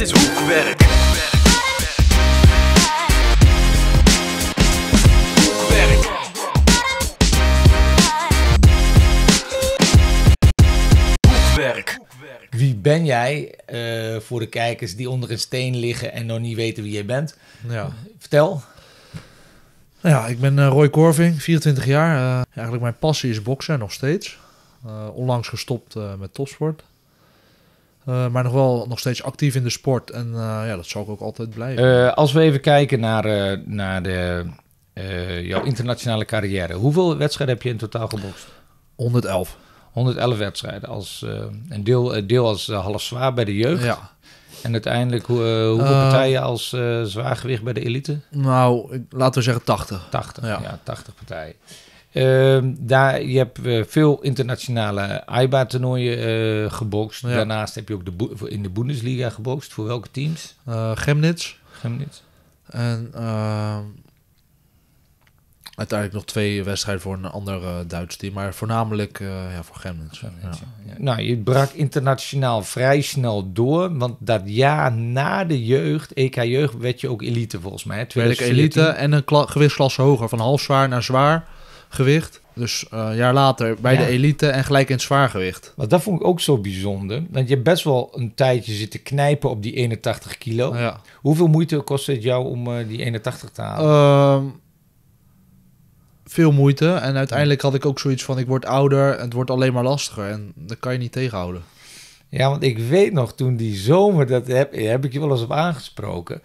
Het is hoekwerk. Wie ben jij eh, voor de kijkers die onder een steen liggen en nog niet weten wie jij bent? Ja. Vertel. Nou ja, ik ben eh, Roy Corving, 24 jaar. Eh, eigenlijk mijn passie is boksen nog steeds. onlangs gestopt met topsport. Eh, maar nog wel nog steeds actief in de sport. En eh, ja, dat zal ik ook altijd blijven. Eh, als we even kijken naar, naar de, jouw internationale carrière. Hoeveel wedstrijden heb je in totaal gebokst? 111. 111 wedstrijden. Als, een deel, deel als half zwaar bij de jeugd. Ja. En uiteindelijk, hoe, hoeveel partijen als zwaargewicht bij de elite? Nou, laten we zeggen 80. 80, ja 80 partijen. Ehm, daar, je hebt eh, veel internationale iba toernooien eh, gebokst. Daarnaast heb je ook de in de Bundesliga gebokst. Voor welke teams? Eh, Chemnitz. Chemnitz. En ehm, uiteindelijk nog twee wedstrijden voor een ander Duitse Duits team, maar voornamelijk ja, voor Chemnitz. Nou, je brak internationaal vrij snel door, want dat jaar na de jeugd, EK-jeugd, werd je ook elite volgens mij. ik elite en een gewichtsklasse hoger, van half zwaar naar zwaar gewicht. Dus eh, een jaar later bij de elite en gelijk in het zwaargewicht. Maar dat vond ik ook zo bijzonder. Want je hebt best wel een tijdje zitten knijpen op die 81 kilo. Hoeveel moeite kost het jou om eh, die 81 te halen? Ehm, veel moeite. En uiteindelijk had ik ook zoiets van: ik word ouder en het wordt alleen maar lastiger. En dat kan je niet tegenhouden. Ja, want ik weet nog toen die zomer, dat heb, heb ik je wel eens op aangesproken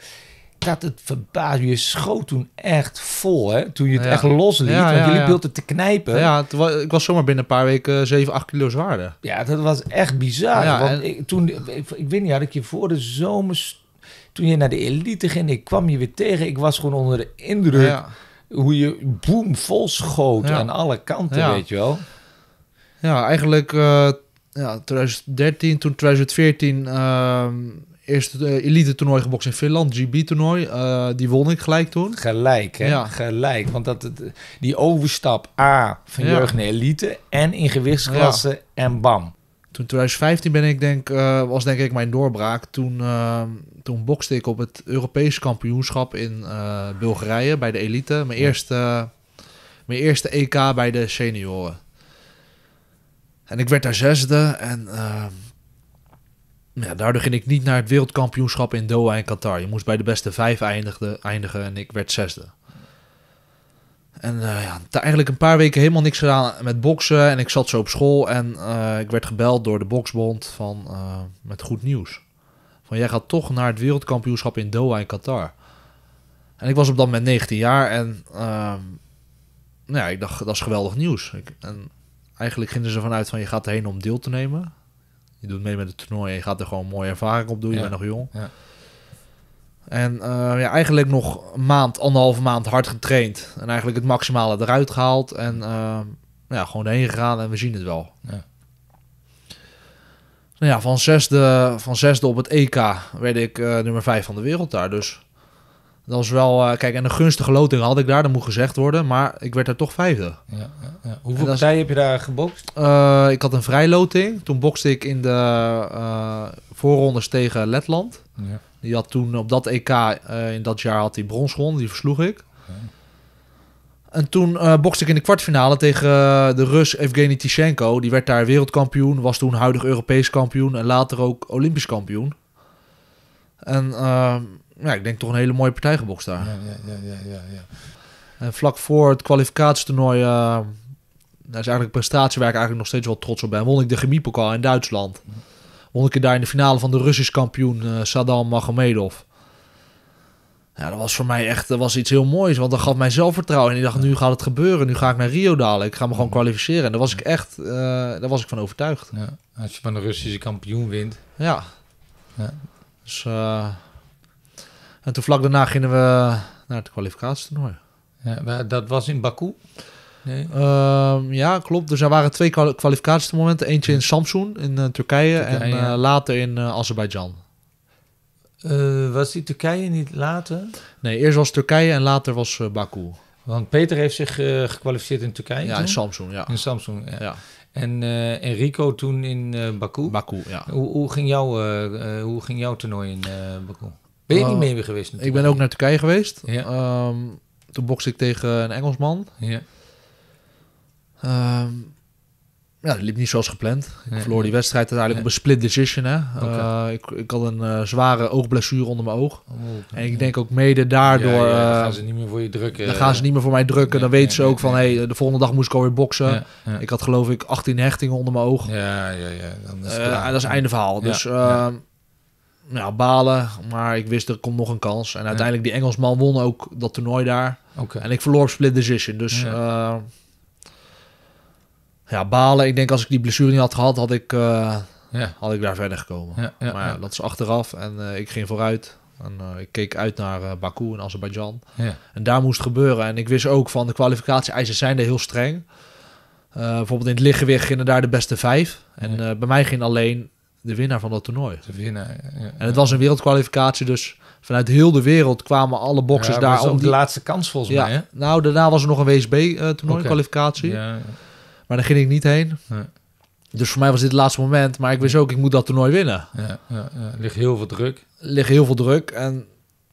het verbaasde je schoot toen echt vol, hè? Toen je het echt losliet, liet. want jullie wilden te knijpen. Ja, was, ik was zomaar binnen een paar weken 7, eh, 8 kilo zwaarder. Ja, dat was echt bizar. want ik, toen, ik, ik, weet niet, had ik je voor de zomer... Toen je naar de elite ging, ik kwam je weer tegen. Ik was gewoon onder de indruk hoe je boem vol schoot aan alle kanten, weet je wel. Ja, eigenlijk... Eh, ja, 2013, toen 2014 eerste eh, elite toernooi gebokst in Finland, GB-toernooi. Eh, die won ik gelijk toen. Gelijk, hè? Ja. Gelijk. Want dat, die overstap A van jeugd naar elite en in gewichtsklasse en bam. Toen 2015 ben ik denk, uh, was denk ik mijn doorbraak. Toen, ehm, toen bokste ik op het Europees kampioenschap in Bulgarije bij de elite. Mijn, eerste, mijn eerste EK bij de senioren. En ik werd daar zesde en ehm, ja, daardoor ging ik niet naar het wereldkampioenschap in Doha en Qatar. Je moest bij de beste vijf eindigen, eindigen en ik werd zesde. En uh, ja, eigenlijk een paar weken helemaal niks gedaan met boksen. En ik zat zo op school en eh, ik werd gebeld door de boksbond van, eh, met goed nieuws. Van jij gaat toch naar het wereldkampioenschap in Doha en Qatar. En ik was op dat moment 19 jaar en ehm, nou ja, ik dacht dat is geweldig nieuws. Ik, en eigenlijk gingen ze vanuit van je gaat erheen om deel te nemen. Je doet mee met het toernooi en je gaat er gewoon mooie ervaring op doen. Je ja. bent nog jong. Ja. En eh, ja, eigenlijk nog een maand, anderhalve maand hard getraind. En eigenlijk het maximale eruit gehaald. En eh, ja, gewoon heen gegaan en we zien het wel. Ja. Nou ja, van zesde, van zesde op het EK werd ik eh, nummer vijf van de wereld daar. Dus dat was wel, eh, kijk, en een gunstige loting had ik daar, dat moet gezegd worden. Maar ik werd daar toch vijfde. Ja, ja, Hoeveel partijen heb je daar gebokst? Eh, ik had een vrijloting. Toen bokste ik in de uh, voorrondes tegen Letland. Die had toen op dat EK, in dat jaar had hij brons Die versloeg ik. En toen bokste ik in de kwartfinale tegen de Rus Evgeny Tyshenko. Die werd daar wereldkampioen, was toen huidig Europees kampioen en later ook Olympisch kampioen. En ehm, ja, ik denk toch een hele mooie partij gebokst daar. Ja, ja, ja, ja, ja, En vlak voor het kwalificatietoernooi, eh, daar is eigenlijk prestatiewerk eigenlijk nog steeds wel trots op ben, won ik de chemiepokal in Duitsland. Won ik er daar in de finale van de Russisch kampioen uh, eh, Sadam Magomedov. Ja, dat was voor mij echt dat was iets heel moois. Want dat gaf mij zelfvertrouwen. En ik dacht, nu gaat het gebeuren. Nu ga ik naar Rio dalen. Ik ga me gewoon kwalificeren. En daar was ik echt eh, daar was ik van overtuigd. Ja, als je van de Russische kampioen wint. Ja. ja. Dus en toen vlak daarna gingen we naar het kwalificatietoernooi. Ja, dat was in Baku? Nee. Ehm, ja, klopt. Dus er waren twee kwalificatiemomenten. Eentje in Samsun in eh, Turkije, en eh, later in eh, Azerbeidzjan. was die Turkije niet later? Nee, eerst was Turkije en later was Baku. Want Peter heeft zich gekwalificeerd in Turkije. Ja, in Samsung. Ja. In Samsung, ja. ja. En Enrico toen in Baku. Baku, ja. Hoe, hoe ging jouw, hoe ging jouw toernooi in Baku? Ben je niet eh, mee geweest? Natuurlijk? Ik ben ook naar Turkije geweest. Ehm, toen bokste ik tegen een Engelsman. Ja. Ehm, ja, dat liep niet zoals gepland. Ik verloor die wedstrijd uiteindelijk op een split decision. Hè. Eh, ik, ik had een eh, zware oogblessure onder mijn oog. Oh, en ik denk ook mede daardoor... Ja, dan gaan ze niet meer voor je drukken. Dan gaan ze niet meer voor mij drukken. dan weten ze ook van, hey, de volgende dag moest ik alweer boksen. Ik had geloof ik 18 hechtingen onder mijn oog. Ja, ja, ja. Dan is het dat is einde verhaal. Dus... Ehm, nou, balen. Maar ik wist, er komt nog een kans. En uiteindelijk, die Engelsman won ook dat toernooi daar. En ik verloor split decision. Dus ja. Eh, ja. balen. Ik denk als ik die blessure niet had gehad, had ik, eh, ja. had ik daar verder gekomen. Ja, maar dat is achteraf. En eh, ik ging vooruit. En ik keek uit naar Baku in Azerbeidzjan. En daar moest het gebeuren. En ik wist ook van de kwalificatie-eisen zijn er heel streng. bijvoorbeeld in het weer gingen daar de beste vijf. En bij mij ging alleen de winnaar van dat toernooi. De winnaar, ja, En het was een wereldkwalificatie, dus vanuit heel de wereld kwamen alle boxers daar. om die... de laatste kans volgens mij, hè? Nou, daarna was er nog een WSB-toernooi-kwalificatie. Eh, maar daar ging ik niet heen. Dus voor mij was dit het laatste moment. Maar ik wist ook, ik moet dat toernooi winnen. Ja, ja, ligt heel veel druk. Ligt heel veel druk. En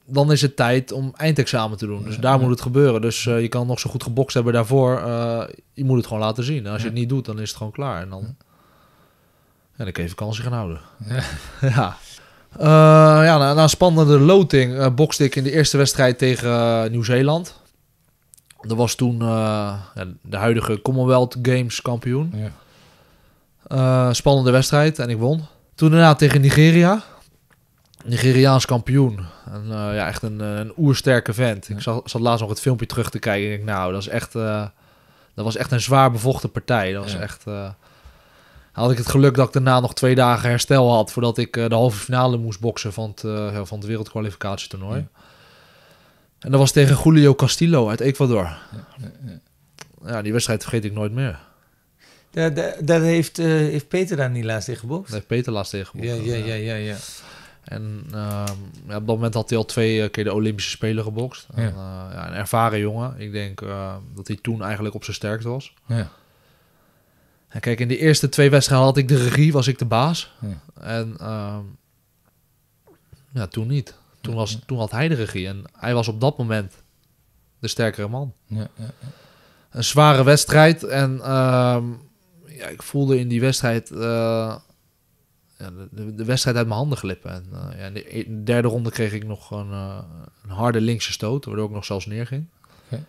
dan is het tijd om eindexamen te doen. Dus daar moet het gebeuren. Dus eh, je kan nog zo goed gebokst hebben daarvoor. Eh, je moet het gewoon laten zien. als je het niet doet, dan is het gewoon klaar. En dan... En dan even je vakantie gaan houden. Ja. ja. Eh, ja, na, een spannende loting uh, bokste ik in de eerste wedstrijd tegen eh, Nieuw-Zeeland. Dat was toen de huidige Commonwealth Games kampioen. Ja. spannende wedstrijd en ik won. Toen daarna tegen Nigeria. Nigeriaans kampioen. En, ja, echt een, een oersterke vent. Ik zat, zat, laatst nog het filmpje terug te kijken. En ik denk, nou, dat, is echt, dat was echt een zwaar bevochten partij. Dat was echt had ik het geluk dat ik daarna nog twee dagen herstel had voordat ik eh, de halve finale moest boksen van het, uh, van het wereldkwalificatietoernooi. En dat was tegen Julio Castillo uit Ecuador. Ja, ja, die wedstrijd vergeet ik nooit meer. Daar heeft, eh, heeft Peter daar niet laatst tegen gebokst? Daar heeft Peter laatst tegen gebokst. Ja, ja, ja, ja. ja. En ehm, op dat moment had hij al twee keer de Olympische Spelen gebokst. ja. een ervaren jongen. Ik denk dat hij toen eigenlijk op zijn sterkst was. Ja kijk, in de eerste twee wedstrijden had ik de regie, was ik de baas. Ja. En ehm, ja, toen niet. Toen, was, toen had hij de regie en hij was op dat moment de sterkere man. Ja, Een zware wedstrijd en ehm, ja, ik voelde in die wedstrijd eh, ja, de, wedstrijd uit mijn handen glippen. En, eh, ja, e-, in de, derde ronde kreeg ik nog een, eh, een, harde linkse stoot, waardoor ik nog zelfs neerging. Okay.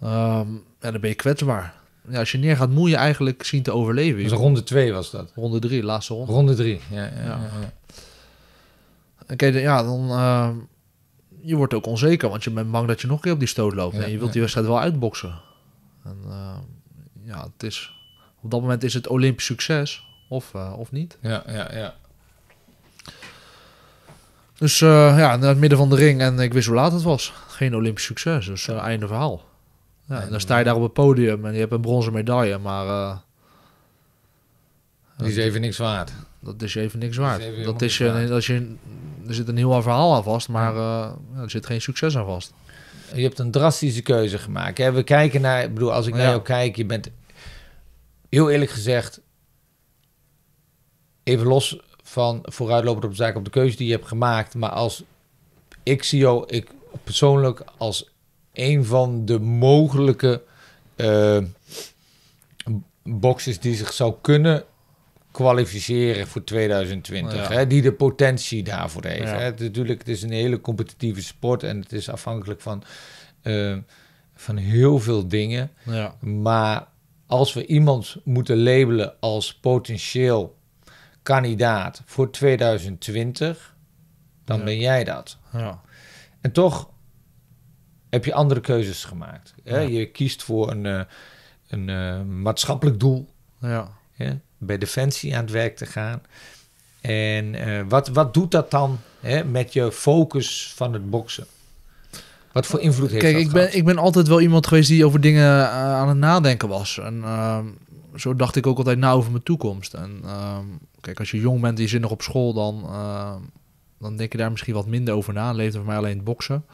en ehm, dan ben je kwetsbaar ja, als je neer gaat, moet je eigenlijk zien te overleven. Dus ronde 2 was dat? Ronde 3, laatste ronde. Ronde 3, ja. ja, ja. ja, dan... Uh, je wordt ook onzeker, want je bent bang dat je nog een keer op die stoot loopt. en je wilt die wedstrijd wel uitboksen. En, eh, ja, het is... Op dat moment is het Olympisch succes, of, eh, of niet. Ja, ja, ja. Dus ja, naar het midden van de ring en ik wist hoe laat het was. Geen Olympisch succes, dus einde verhaal. Ja, en dan sta je eh, daar op het podium en je hebt een bronzen medaille, maar... Eh, die is even niks waard. Dat is even niks waard. Dat is, eh, als je, er zit een heel verhaal aan vast, maar er zit geen succes aan vast. Je hebt een drastische keuze gemaakt. Hè? We kijken naar, ik bedoel, als ik naar jou kijk, je bent heel eerlijk gezegd, even los van vooruitlopend op de zaak, op de keuze die je hebt gemaakt, maar als ik zie jou, ik persoonlijk als een van de mogelijke uh, boxers die zich zou kunnen kwalificeren voor 2020. Hè, die de potentie daarvoor heeft. Hè. natuurlijk, het is een hele competitieve sport en het is afhankelijk van, eh, van heel veel dingen. Ja. Maar als we iemand moeten labelen als potentieel kandidaat voor 2020, dan ben jij dat. En toch heb je andere keuzes gemaakt. Hè? Je kiest voor een, eh, een eh, maatschappelijk doel. Ja. Hè? Bij Defensie aan het werk te gaan. En eh, wat, wat doet dat dan hè, met je focus van het boksen? Wat voor invloed heeft Kijk, dat ik ben, ik ben altijd wel iemand geweest die over dingen aan het nadenken was. En ehm, zo dacht ik ook altijd na over mijn toekomst. En ehm, kijk, als je jong bent en je zit nog op school, dan, ehm, dan denk je daar misschien wat minder over na. Leefde voor mij alleen het boksen.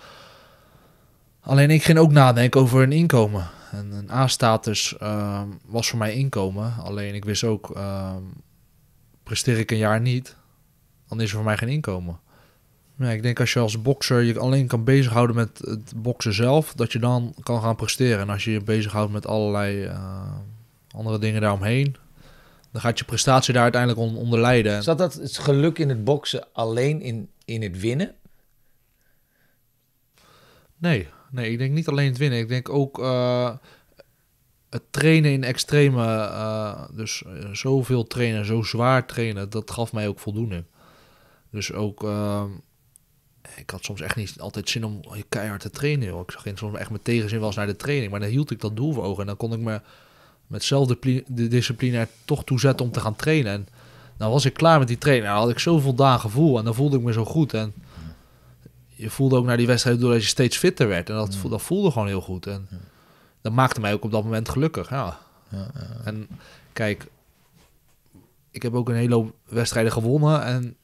Alleen ik ging ook nadenken over een inkomen. En een A-status ehm, was voor mij inkomen. Alleen ik wist ook, uh, presteer ik een jaar niet, dan is er voor mij geen inkomen. Ja, ik denk als je als bokser je alleen kan bezighouden met het boksen zelf, dat je dan kan gaan presteren. En als je je bezighoudt met allerlei ehm, andere dingen daaromheen, dan gaat je prestatie daar uiteindelijk onder lijden. Zat dat het geluk in het boksen alleen in, in het winnen? Nee, Nee, ik denk niet alleen het winnen. Ik denk ook eh, het trainen in extreme. Uh, dus eh, zoveel trainen, zo zwaar trainen. Dat gaf mij ook voldoening. Dus ook. ik had soms echt niet altijd zin om keihard te trainen. Joh. Ik zag soms echt mijn tegenzin was naar de training. Maar dan hield ik dat doel voor ogen. En dan kon ik me met discipline er toch toe zetten om te gaan trainen. En dan was ik klaar met die training. Dan had ik zoveel voldaan gevoel. En dan voelde ik me zo goed. En je voelde ook naar die wedstrijd door dat je steeds fitter werd. En dat, voelde gewoon heel goed. En dat maakte mij ook op dat moment gelukkig. Ja. En kijk, ik heb ook een hele hoop wedstrijden gewonnen. En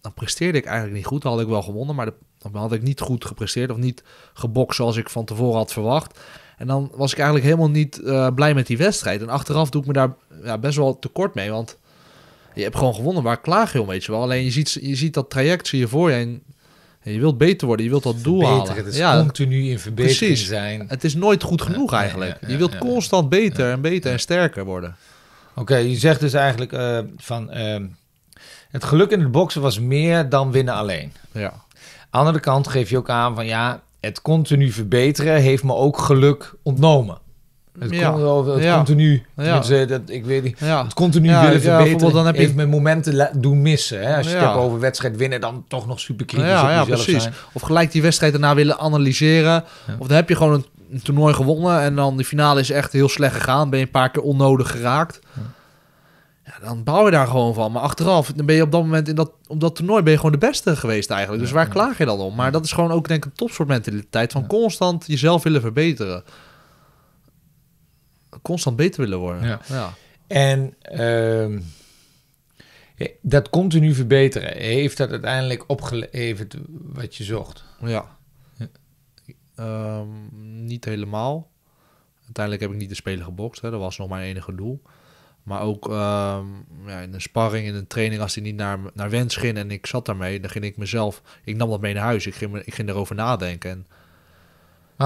dan presteerde ik eigenlijk niet goed. Dan had ik wel gewonnen, maar dan had ik niet goed gepresteerd. Of niet gebokst zoals ik van tevoren had verwacht. En dan was ik eigenlijk helemaal niet eh, blij met die wedstrijd. En achteraf doe ik me daar ja, best wel tekort mee. Want je hebt gewoon gewonnen. Waar klaag je om, weet je wel? Alleen je ziet, je ziet dat traject zie je voor je. En je wilt beter worden, je wilt dat doel Beter, het is continu in verbetering precies. zijn. Het is nooit goed genoeg eigenlijk. je wilt constant beter en beter en sterker worden. Oké, je zegt dus eigenlijk eh, van ehm, het geluk in het boksen was meer dan winnen alleen. Ja. andere kant geef je ook aan van ja, het continu verbeteren heeft me ook geluk ontnomen. Het, ja. het ja. continu, ja. dat, ik weet niet, het continu willen verbeteren dan heb je... mijn momenten doen missen. Hè? Als je het hebt over wedstrijd winnen, dan toch nog super kritisch ja, Zijn. Of gelijk die wedstrijd daarna willen analyseren. Of dan heb je gewoon een, toernooi gewonnen en dan de finale is echt heel slecht gegaan. Ben je een paar keer onnodig geraakt. dan bouw je daar gewoon van. Maar achteraf, dan ben je op dat moment in dat, op dat toernooi ben je gewoon de beste geweest eigenlijk. Dus waar klaag je dan om? Maar dat is gewoon ook denk ik een topsoort mentaliteit van constant jezelf willen verbeteren constant beter willen worden. Ja. ja. En ehm, dat continu verbeteren, heeft dat uiteindelijk opgeleverd wat je zocht? Ja. Ehm, niet helemaal. Uiteindelijk heb ik niet de speler gebokst. Hè. Dat was nog mijn enige doel. Maar ook ehm, ja, in een sparring, in een training, als die niet naar, naar wens ging en ik zat daarmee, dan ging ik mezelf, ik nam dat mee naar huis. Ik ging, ik ging erover nadenken. En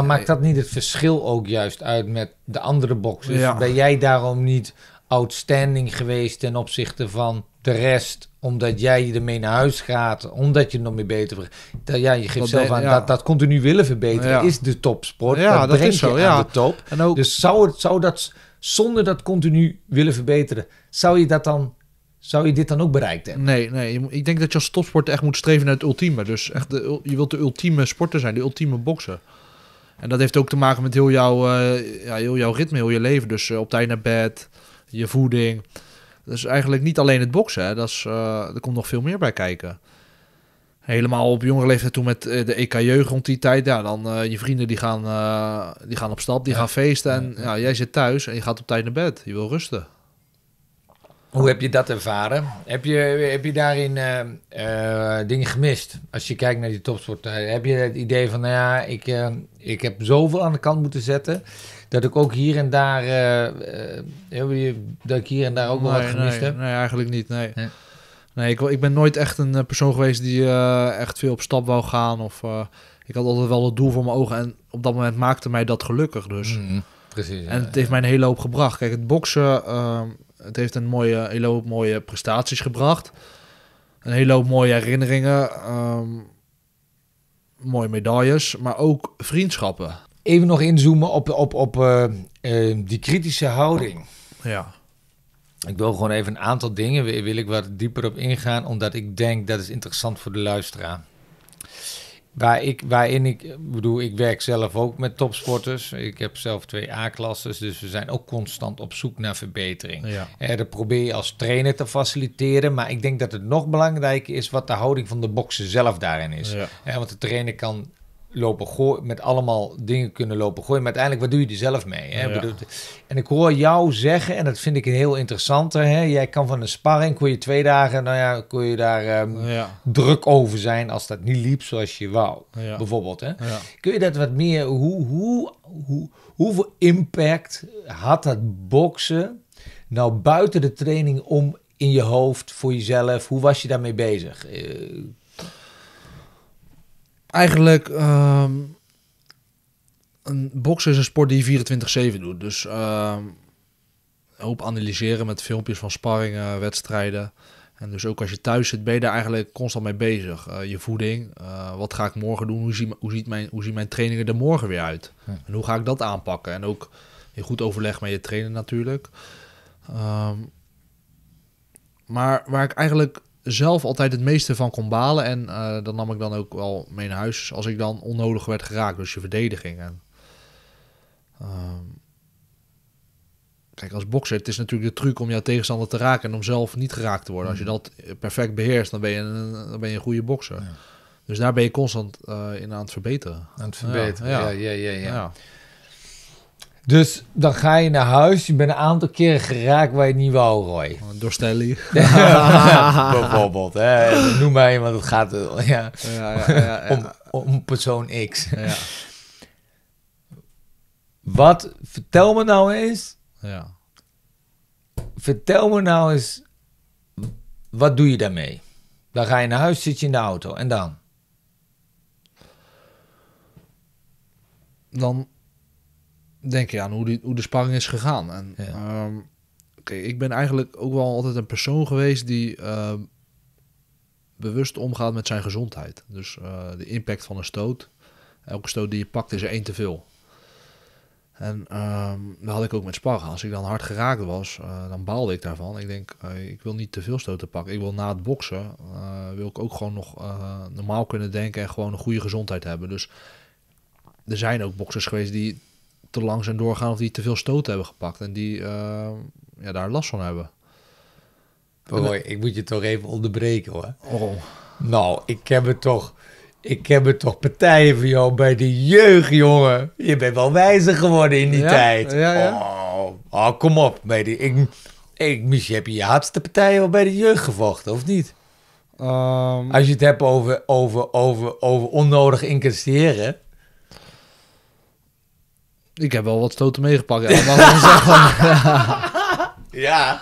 maar maakt dat niet het verschil ook juist uit met de andere boxers? Ben jij daarom niet outstanding geweest ten opzichte van de rest, omdat jij ermee naar huis gaat, omdat je nog meer beter... ja, je geeft zelf aan, dat, dat continu willen verbeteren is de topsport. Ja, dat, is zo, je aan de top. dus zou, het, zou dat, zonder dat continu willen verbeteren, zou je dat dan... Zou je dit dan ook bereikt hebben? Nee, nee. Ik denk dat je als topsporter echt moet streven naar het ultieme. Dus echt je wilt de ultieme sporter zijn, de ultieme bokser. En dat heeft ook te maken met heel jouw, eh, ja, heel jouw ritme, heel je leven. Dus eh, op tijd naar bed, je voeding. Dat is eigenlijk niet alleen het boksen. Hè. Dat is, eh, er komt nog veel meer bij kijken. Helemaal op jongere leeftijd toen met de EK-jeugd rond die tijd. Ja, dan je vrienden die gaan, die gaan op stap, die gaan feesten. En ja. jij zit thuis en je gaat op tijd naar bed. Je wil rusten. Hoe heb je dat ervaren? Heb je, heb je daarin eh, eh, dingen gemist? Als je kijkt naar die topsport, eh, heb je het idee van, nou ja, ik, ik heb zoveel aan de kant moeten zetten, dat ik ook hier en daar, dat ik hier en daar ook wel wat gemist heb? Nee, eigenlijk niet, nee. nee. ik, ik, ben nooit echt een persoon geweest die echt veel op stap wou gaan. Of, ik had altijd wel het doel voor mijn ogen en op dat moment maakte mij dat gelukkig dus. Mhm, precies. En het heeft mij een hele hoop gebracht. Kijk, het boksen ehm, het heeft een, mooie, een hele hoop mooie prestaties gebracht. Een hele hoop mooie herinneringen. Ehm, mooie medailles. Maar ook vriendschappen. Even nog inzoomen op, op, op eh, eh, die kritische houding. Ja. Ik wil gewoon even een aantal dingen wil ik wat dieper op ingaan, omdat ik denk dat is interessant voor de luisteraar. Waar ik, waarin ik, bedoel, ik werk zelf ook met topsporters. Ik heb zelf twee A-klasses, dus we zijn ook constant op zoek naar verbetering. Ja. Eh, dat probeer je als trainer te faciliteren, maar ik denk dat het nog belangrijker is wat de houding van de boksen zelf daarin is. Eh, want de trainer kan lopen gooien, met allemaal dingen kunnen lopen gooien. Maar uiteindelijk, wat doe je er zelf mee? Hè? En ik hoor jou zeggen, en dat vind ik een heel interessante. Hè? Jij kan van een sparring, kon je twee dagen, nou ja, kon je daar ehm, druk over zijn als dat niet liep zoals je wou, bijvoorbeeld. Hè? Kun je dat wat meer, hoe, hoe, hoe, hoeveel impact had dat boksen nou buiten de training om in je hoofd voor jezelf? Hoe was je daarmee bezig? Eh, eigenlijk. Ehm, een boksen is een sport die je 24-7 doet. Dus ehm, hoop analyseren met filmpjes van sparringen, wedstrijden. En dus ook als je thuis zit, ben je daar eigenlijk constant mee bezig. Eh, je voeding, eh, wat ga ik morgen doen? Hoe, hoe, ziet mijn, hoe zien mijn trainingen er morgen weer uit? En hoe ga ik dat aanpakken? En ook je goed overleg met je trainer natuurlijk. Ehm, maar waar ik eigenlijk zelf altijd het meeste van kon balen. En uh, dat nam ik dan ook wel mee naar huis als ik dan onnodig werd geraakt. Dus je verdediging. En, ehm, kijk, als bokser, het is natuurlijk de truc om jouw tegenstander te raken en om zelf niet geraakt te worden. Als je hmm. dat perfect beheerst, dan ben je een, dan ben je een goede bokser. Dus daar ben je constant eh, in aan het verbeteren. Aan het verbeteren, ja, ja. ja, ja. ja. Dus dan ga je naar huis. Je bent een aantal keren geraakt waar je het niet wou, Roy. Oh, door Stanley. Bijvoorbeeld. Noem mij, want het gaat eh, ja. Ja, ja, om, om, persoon X. Wat, vertel me nou eens. Vertel me nou eens. Wat doe je daarmee? Dan ga je naar huis, zit je in de auto. En dan? Dan denk je aan hoe, die, hoe de spanning is gegaan. En ehm, ik ben eigenlijk ook wel altijd een persoon geweest die ehm, bewust omgaat met zijn gezondheid. Dus eh, de impact van een stoot. Elke stoot die je pakt is er één te veel. En um, dat had ik ook met sparren. Als ik dan hard geraakt was, eh, dan baalde ik daarvan. Ik denk, eh, ik wil niet te veel stoten pakken. Ik wil na het boksen, wil ik ook gewoon nog normaal kunnen denken en gewoon een goede gezondheid hebben. Dus er zijn ook boksers geweest die te lang zijn doorgaan of die te veel stoot hebben gepakt en die ehm, ja, daar last van hebben. ik moet je toch even onderbreken hoor. Oh. Nou, ik heb het toch. Ik heb het toch partijen voor jou bij de jeugd, jongen. Je bent wel wijzer geworden in die tijd. Ja, oh, oh, kom op, baby. Ik, ik, je heb je je hardste partijen wel bij de jeugd gevochten, of niet? Ehm. Als je het hebt over, over, over, over onnodig incasseren ik heb wel wat stoten meegepakt. Ja, ja.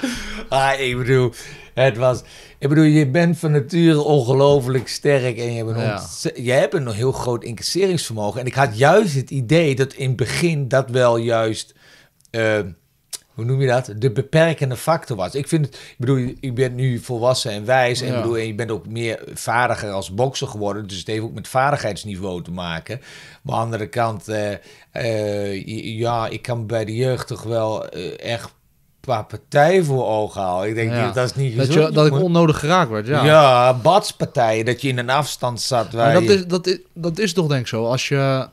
Ah, ik bedoel, het was... Ik bedoel, je bent van nature ongelooflijk sterk en je hebt, een je hebt een heel groot incasseringsvermogen. En ik had juist het idee dat in het begin dat wel juist... Eh, hoe noem je dat? De beperkende factor was. Ik vind het, ik bedoel, ik ben nu volwassen en wijs. En, bedoel, en je bent ook meer vaardiger als bokser geworden. Dus het heeft ook met vaardigheidsniveau te maken. Maar aan de andere kant, eh, eh, ja, ik kan bij de jeugd toch wel eh, echt paar partijen voor ogen halen. Ik denk, ja. dat is niet Dat, je, ik onnodig geraakt werd, ja. Ja, badspartijen, dat je in een afstand zat. dat, is, dat, is, dat is toch denk ik zo. Als je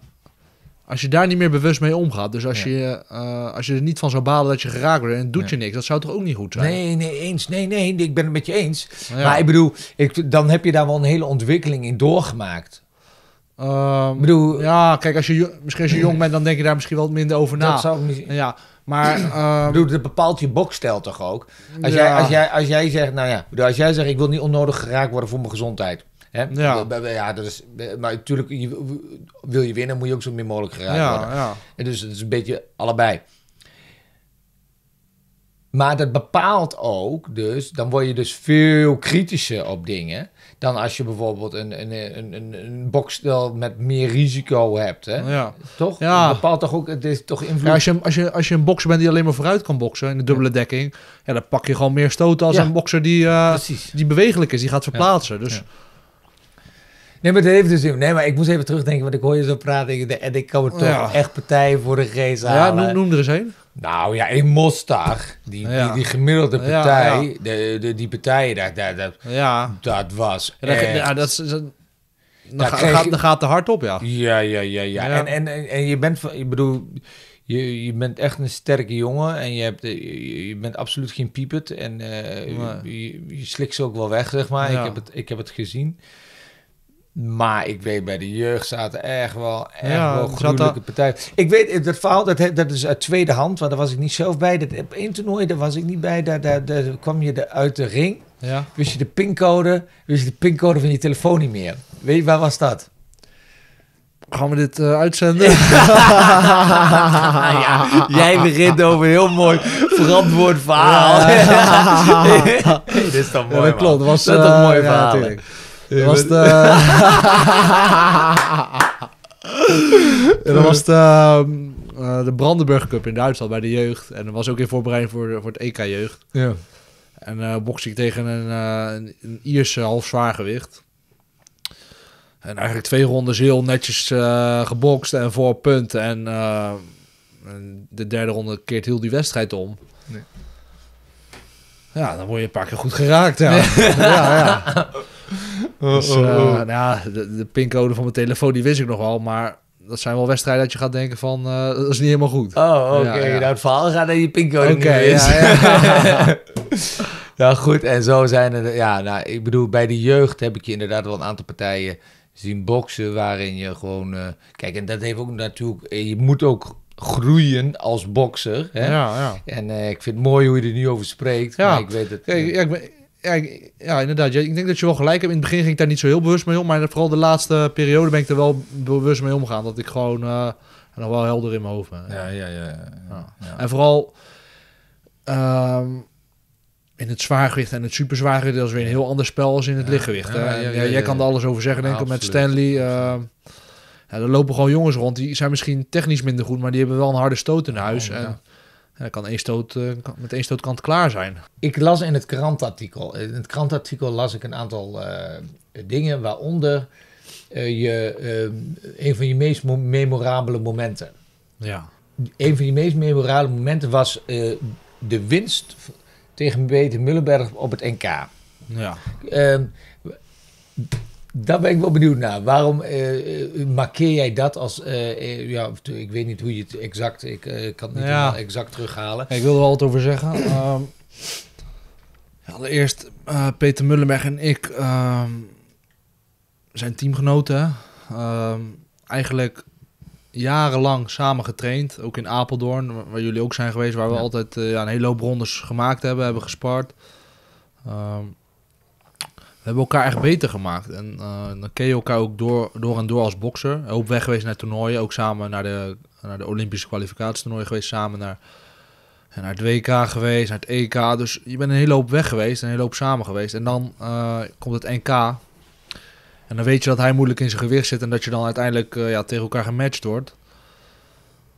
als je daar niet meer bewust mee omgaat. Dus als, je, eh, als je er niet van zou balen dat je geraakt wordt en doet je niks. Dat zou toch ook niet goed zijn? Nee, nee, eens. Nee, nee, ik ben het met je eens. Maar ik bedoel, ik, dan heb je daar wel een hele ontwikkeling in doorgemaakt. Ehm, ik bedoel, ja, kijk, als je, misschien als je jong bent, dan denk je daar misschien wel minder over na. Dat zou niet, Ja, maar... ik ehm, bedoel, dat bepaalt je bokstel toch ook? Als, jij, als, jij, als jij zegt, nou ja, bedoel, als jij zegt, ik wil niet onnodig geraakt worden voor mijn gezondheid. Ja. ja, dat is, maar natuurlijk, je, wil je winnen, moet je ook zo min mogelijk geraakt ja, worden. Ja. En dus het is een beetje allebei. Maar dat bepaalt ook, dus dan word je dus veel kritischer op dingen. Dan als je bijvoorbeeld een, een, een, een, een bokstel met meer risico hebt. Hè? Ja. Toch? Ja. Dat bepaalt toch ook, het is toch invloed. als, je, als, je, als je een bokser bent die alleen maar vooruit kan boksen in de dubbele dekking. Ja, dan pak je gewoon meer stoten als een bokser die, eh, die bewegelijk is, die gaat verplaatsen. Dus Nee, maar dat heeft dus... Nee, maar ik moest even terugdenken, want ik hoor je zo praten. En ik kan me toch echt partijen voor de geest halen. Ja, noem, er eens een. Nou ja, in Mostag, die, die, gemiddelde partij, de, de, die partijen, daar dat, dat, ja. dat was dat, dat, is, dat, dan, gaat, te hard op, ja. Ja, ja, ja, ja. En, en, en, je bent, ik bedoel, je, je bent echt een sterke jongen en je, hebt, je, bent absoluut geen piepet. en eh, je, slikt ze ook wel weg, zeg maar. Ik, heb het, ik heb het gezien. Maar ik weet, bij de jeugd zaten echt wel, echt ja, wel gruwelijke partijen. Ik weet, dat verhaal, dat, dat is uit tweede hand, want daar was ik niet zelf bij. Dat één toernooi, daar was ik niet bij. Daar, daar, daar kwam je de, uit de ring, ja. wist je de pincode, wist je de pincode van je telefoon niet meer. Weet je, waar was dat? Gaan we dit eh, uitzenden? ja, jij begint over heel mooi verantwoord verhaal. dit is toch mooi, dat klopt, dat was dat toch eh, mooi verhaal. natuurlijk. dat was de... dat was de, de Brandenburg Cup in Duitsland bij de jeugd. En dat was ook in voorbereiding voor, voor het EK-jeugd. Ja. En uh, eh, bokste ik tegen een, uh, een, een Ierse halfzwaargewicht. En eigenlijk twee rondes heel netjes uh, gebokst en voor punten. En, en, de derde ronde keert heel die wedstrijd om. Nee. Ja, dan word je een paar keer goed geraakt. Ja, ja, ja. Oh, dus, oh, eh, oh. Nou ja, de, pincode van mijn telefoon die wist ik nog wel, maar dat zijn wel wedstrijden dat je gaat denken van, eh, dat is niet helemaal goed. Oh, oké. Okay. Nou, het verhaal gaat naar je pincode okay, niet ja, ja, goed. En zo zijn er, ja, nou, ik bedoel, bij de jeugd heb ik je inderdaad wel een aantal partijen zien boksen waarin je gewoon, eh, kijk, en dat heeft ook natuurlijk, je moet ook groeien als bokser. Hè? Ja, ja. En ik vind het mooi hoe je er nu over spreekt. Ja, maar ik weet het. Kijk, ja, ik ja, ja, inderdaad. Ik denk dat je wel gelijk hebt. In het begin ging ik daar niet zo heel bewust mee om. Maar vooral de laatste periode ben ik er wel bewust mee omgegaan. Dat ik gewoon eh, nog wel helder in mijn hoofd ben. Ja, ja, ja. ja, En vooral ehm, in het zwaargewicht en het superzwaargewicht. Dat is weer een heel ander spel als in het lichtgewicht. Hè? jij kan er alles over zeggen, denk ik, met Stanley. Ehm, er lopen gewoon jongens rond. Die zijn misschien technisch minder goed, maar die hebben wel een harde stoot in huis. Oh, en, en kan één stoot, eh, met één stootkant klaar zijn. Ik las in het krantartikel. In het krantartikel las ik een aantal eh, dingen, waaronder eh, je, een van je meest memorabele momenten. Ja. Een van je meest memorabele momenten was de winst tegen Peter Mullenberg op het NK. Ja. Ehm, daar ben ik wel benieuwd naar. Waarom eh, eh, markeer jij dat als... Eh, ja, ik weet niet hoe je het exact... Ik kan het niet helemaal exact terughalen. Ik wil er wel wat over zeggen. Ehm, allereerst, Peter Mullenberg en ik ehm, zijn teamgenoten. Ehm, eigenlijk jarenlang samen getraind. Ook in Apeldoorn, waar jullie ook zijn geweest. Waar we altijd ja, een hele hoop rondes gemaakt hebben, hebben gespart hebben elkaar echt beter gemaakt. En eh, dan ken je elkaar ook door, door en door als bokser. Ook weg geweest naar toernooien, ook samen naar de, naar de Olympische kwalificatietoernooien geweest, samen naar, naar het WK geweest, naar het EK. Dus je bent een hele hoop weg geweest, een hele hoop samen geweest. En dan eh, komt het NK. En dan weet je dat hij moeilijk in zijn gewicht zit en dat je dan uiteindelijk eh, ja, tegen elkaar gematcht wordt.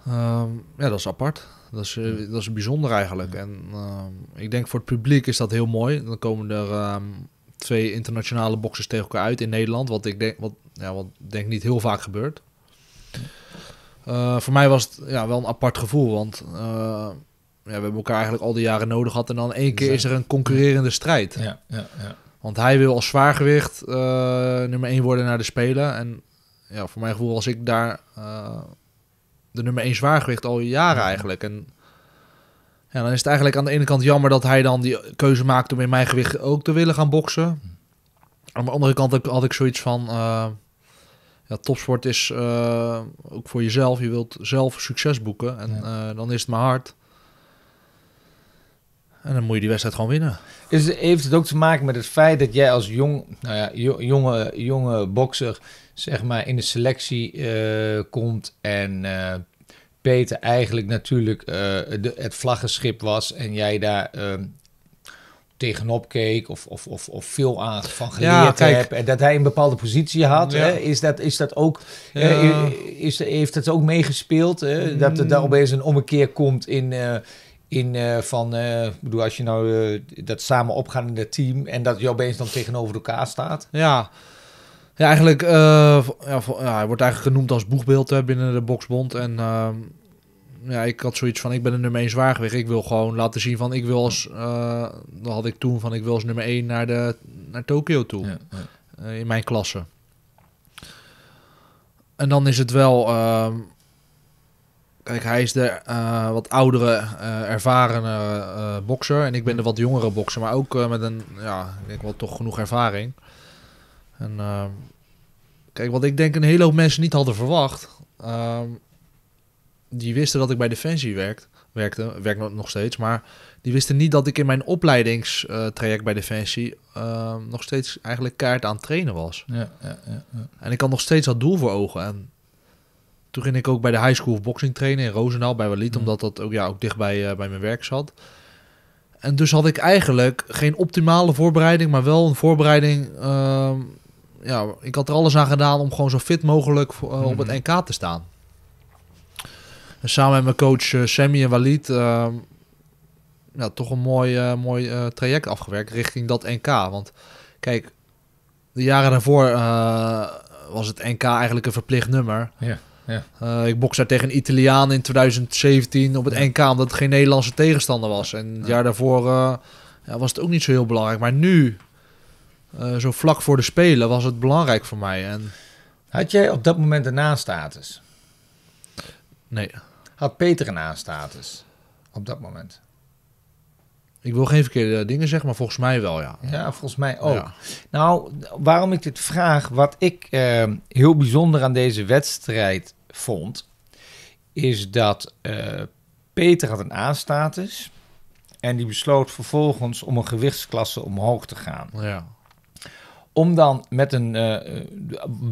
Ehm, ja, dat is apart. Dat is, dat is bijzonder eigenlijk. En ehm, ik denk voor het publiek is dat heel mooi. Dan komen er ehm, twee internationale boxers tegen elkaar uit in Nederland. Wat ik denk, wat, ja, wat denk niet heel vaak gebeurt. Eh, voor mij was het ja, wel een apart gevoel, want eh, ja, we hebben elkaar eigenlijk al die jaren nodig gehad. En dan één keer is er een concurrerende strijd. Ja, ja, ja. Want hij wil als zwaargewicht eh, nummer 1 worden naar de Spelen. En ja, voor mijn gevoel was ik daar de nummer 1 zwaargewicht al jaren eigenlijk. En ja, dan is het eigenlijk aan de ene kant jammer dat hij dan die keuze maakt om in mijn gewicht ook te willen gaan boksen. Aan de andere kant had ik zoiets van, uh, ja, topsport is eh, ook voor jezelf. Je wilt zelf succes boeken en eh, dan is het maar hard. En dan moet je die wedstrijd gewoon winnen. Is, heeft het ook te maken met het feit dat jij als jong, nou ja, jonge, jonge bokser zeg maar, in de selectie komt en Peter eigenlijk natuurlijk eh, de, het vlaggenschip was en jij daar ehm, tegenop keek of, of, of, of veel aan van geleerd heb hebt en dat hij een bepaalde positie had, hè? Is, dat, is dat ook, eh, is, heeft dat ook meegespeeld? Mm. Dat er daar opeens een ommekeer komt in eh, in van, uh, bedoel, als je nou dat samen opgaan in dat team en dat je opeens dan tegenover elkaar staat. Ja, ja, eigenlijk eh, ja, ja, hij wordt eigenlijk genoemd als boegbeeld hè, binnen de boksbond. En ehm, ja, ik had zoiets van, ik ben een nummer 1 zwaargewicht. Ik wil gewoon laten zien van, ik wil als... Eh, dat had ik toen van, ik wil als nummer 1 naar, de, naar Tokio toe. Ja, eh, in mijn klasse. En dan is het wel... Ehm, kijk, hij is de wat oudere, uh, ervarene bokser. En ik ben de wat jongere bokser. Maar ook met een, ja, ik denk wel toch genoeg ervaring. En ehm, kijk, wat ik denk een hele hoop mensen niet hadden verwacht. Ehm, die wisten dat ik bij Defensie werkt, werkte, werk nog steeds. Maar die wisten niet dat ik in mijn opleidingstraject bij Defensie ehm, nog steeds eigenlijk kaart aan het trainen was. Ja, ja, ja, en ik had nog steeds dat doel voor ogen. En toen ging ik ook bij de high school of boxing trainen in Roosendaal bij Walid. Mm. omdat dat ook, ja, ook dichtbij bij, eh, bij mijn werk zat. En dus had ik eigenlijk geen optimale voorbereiding, maar wel een voorbereiding ja, ik had er alles aan gedaan om gewoon zo fit mogelijk eh, op het mhm. NK te staan. En samen met mijn coach eh, Sammy en Walid ehm, toch een mooi, eh, mooi traject afgewerkt richting dat NK. Want kijk, de jaren daarvoor was het NK eigenlijk een verplicht nummer. Ja. Ja. Uh, ik bokste tegen een Italiaan in 2017 op het NK, omdat het geen Nederlandse tegenstander was. En het jaar daarvoor ja, was het ook niet zo heel belangrijk. Maar nu eh, zo vlak voor de Spelen was het belangrijk voor mij. En... Had jij op dat moment een status? Nee. Had Peter een status op dat moment? Ik wil geen verkeerde dingen zeggen, maar volgens mij wel, ja. Ja, volgens mij ook. Nou, waarom ik dit vraag, wat ik eh, heel bijzonder aan deze wedstrijd vond, is dat eh, Peter had een A-status en die besloot vervolgens om een gewichtsklasse omhoog te gaan. Ja. Om dan met een, eh,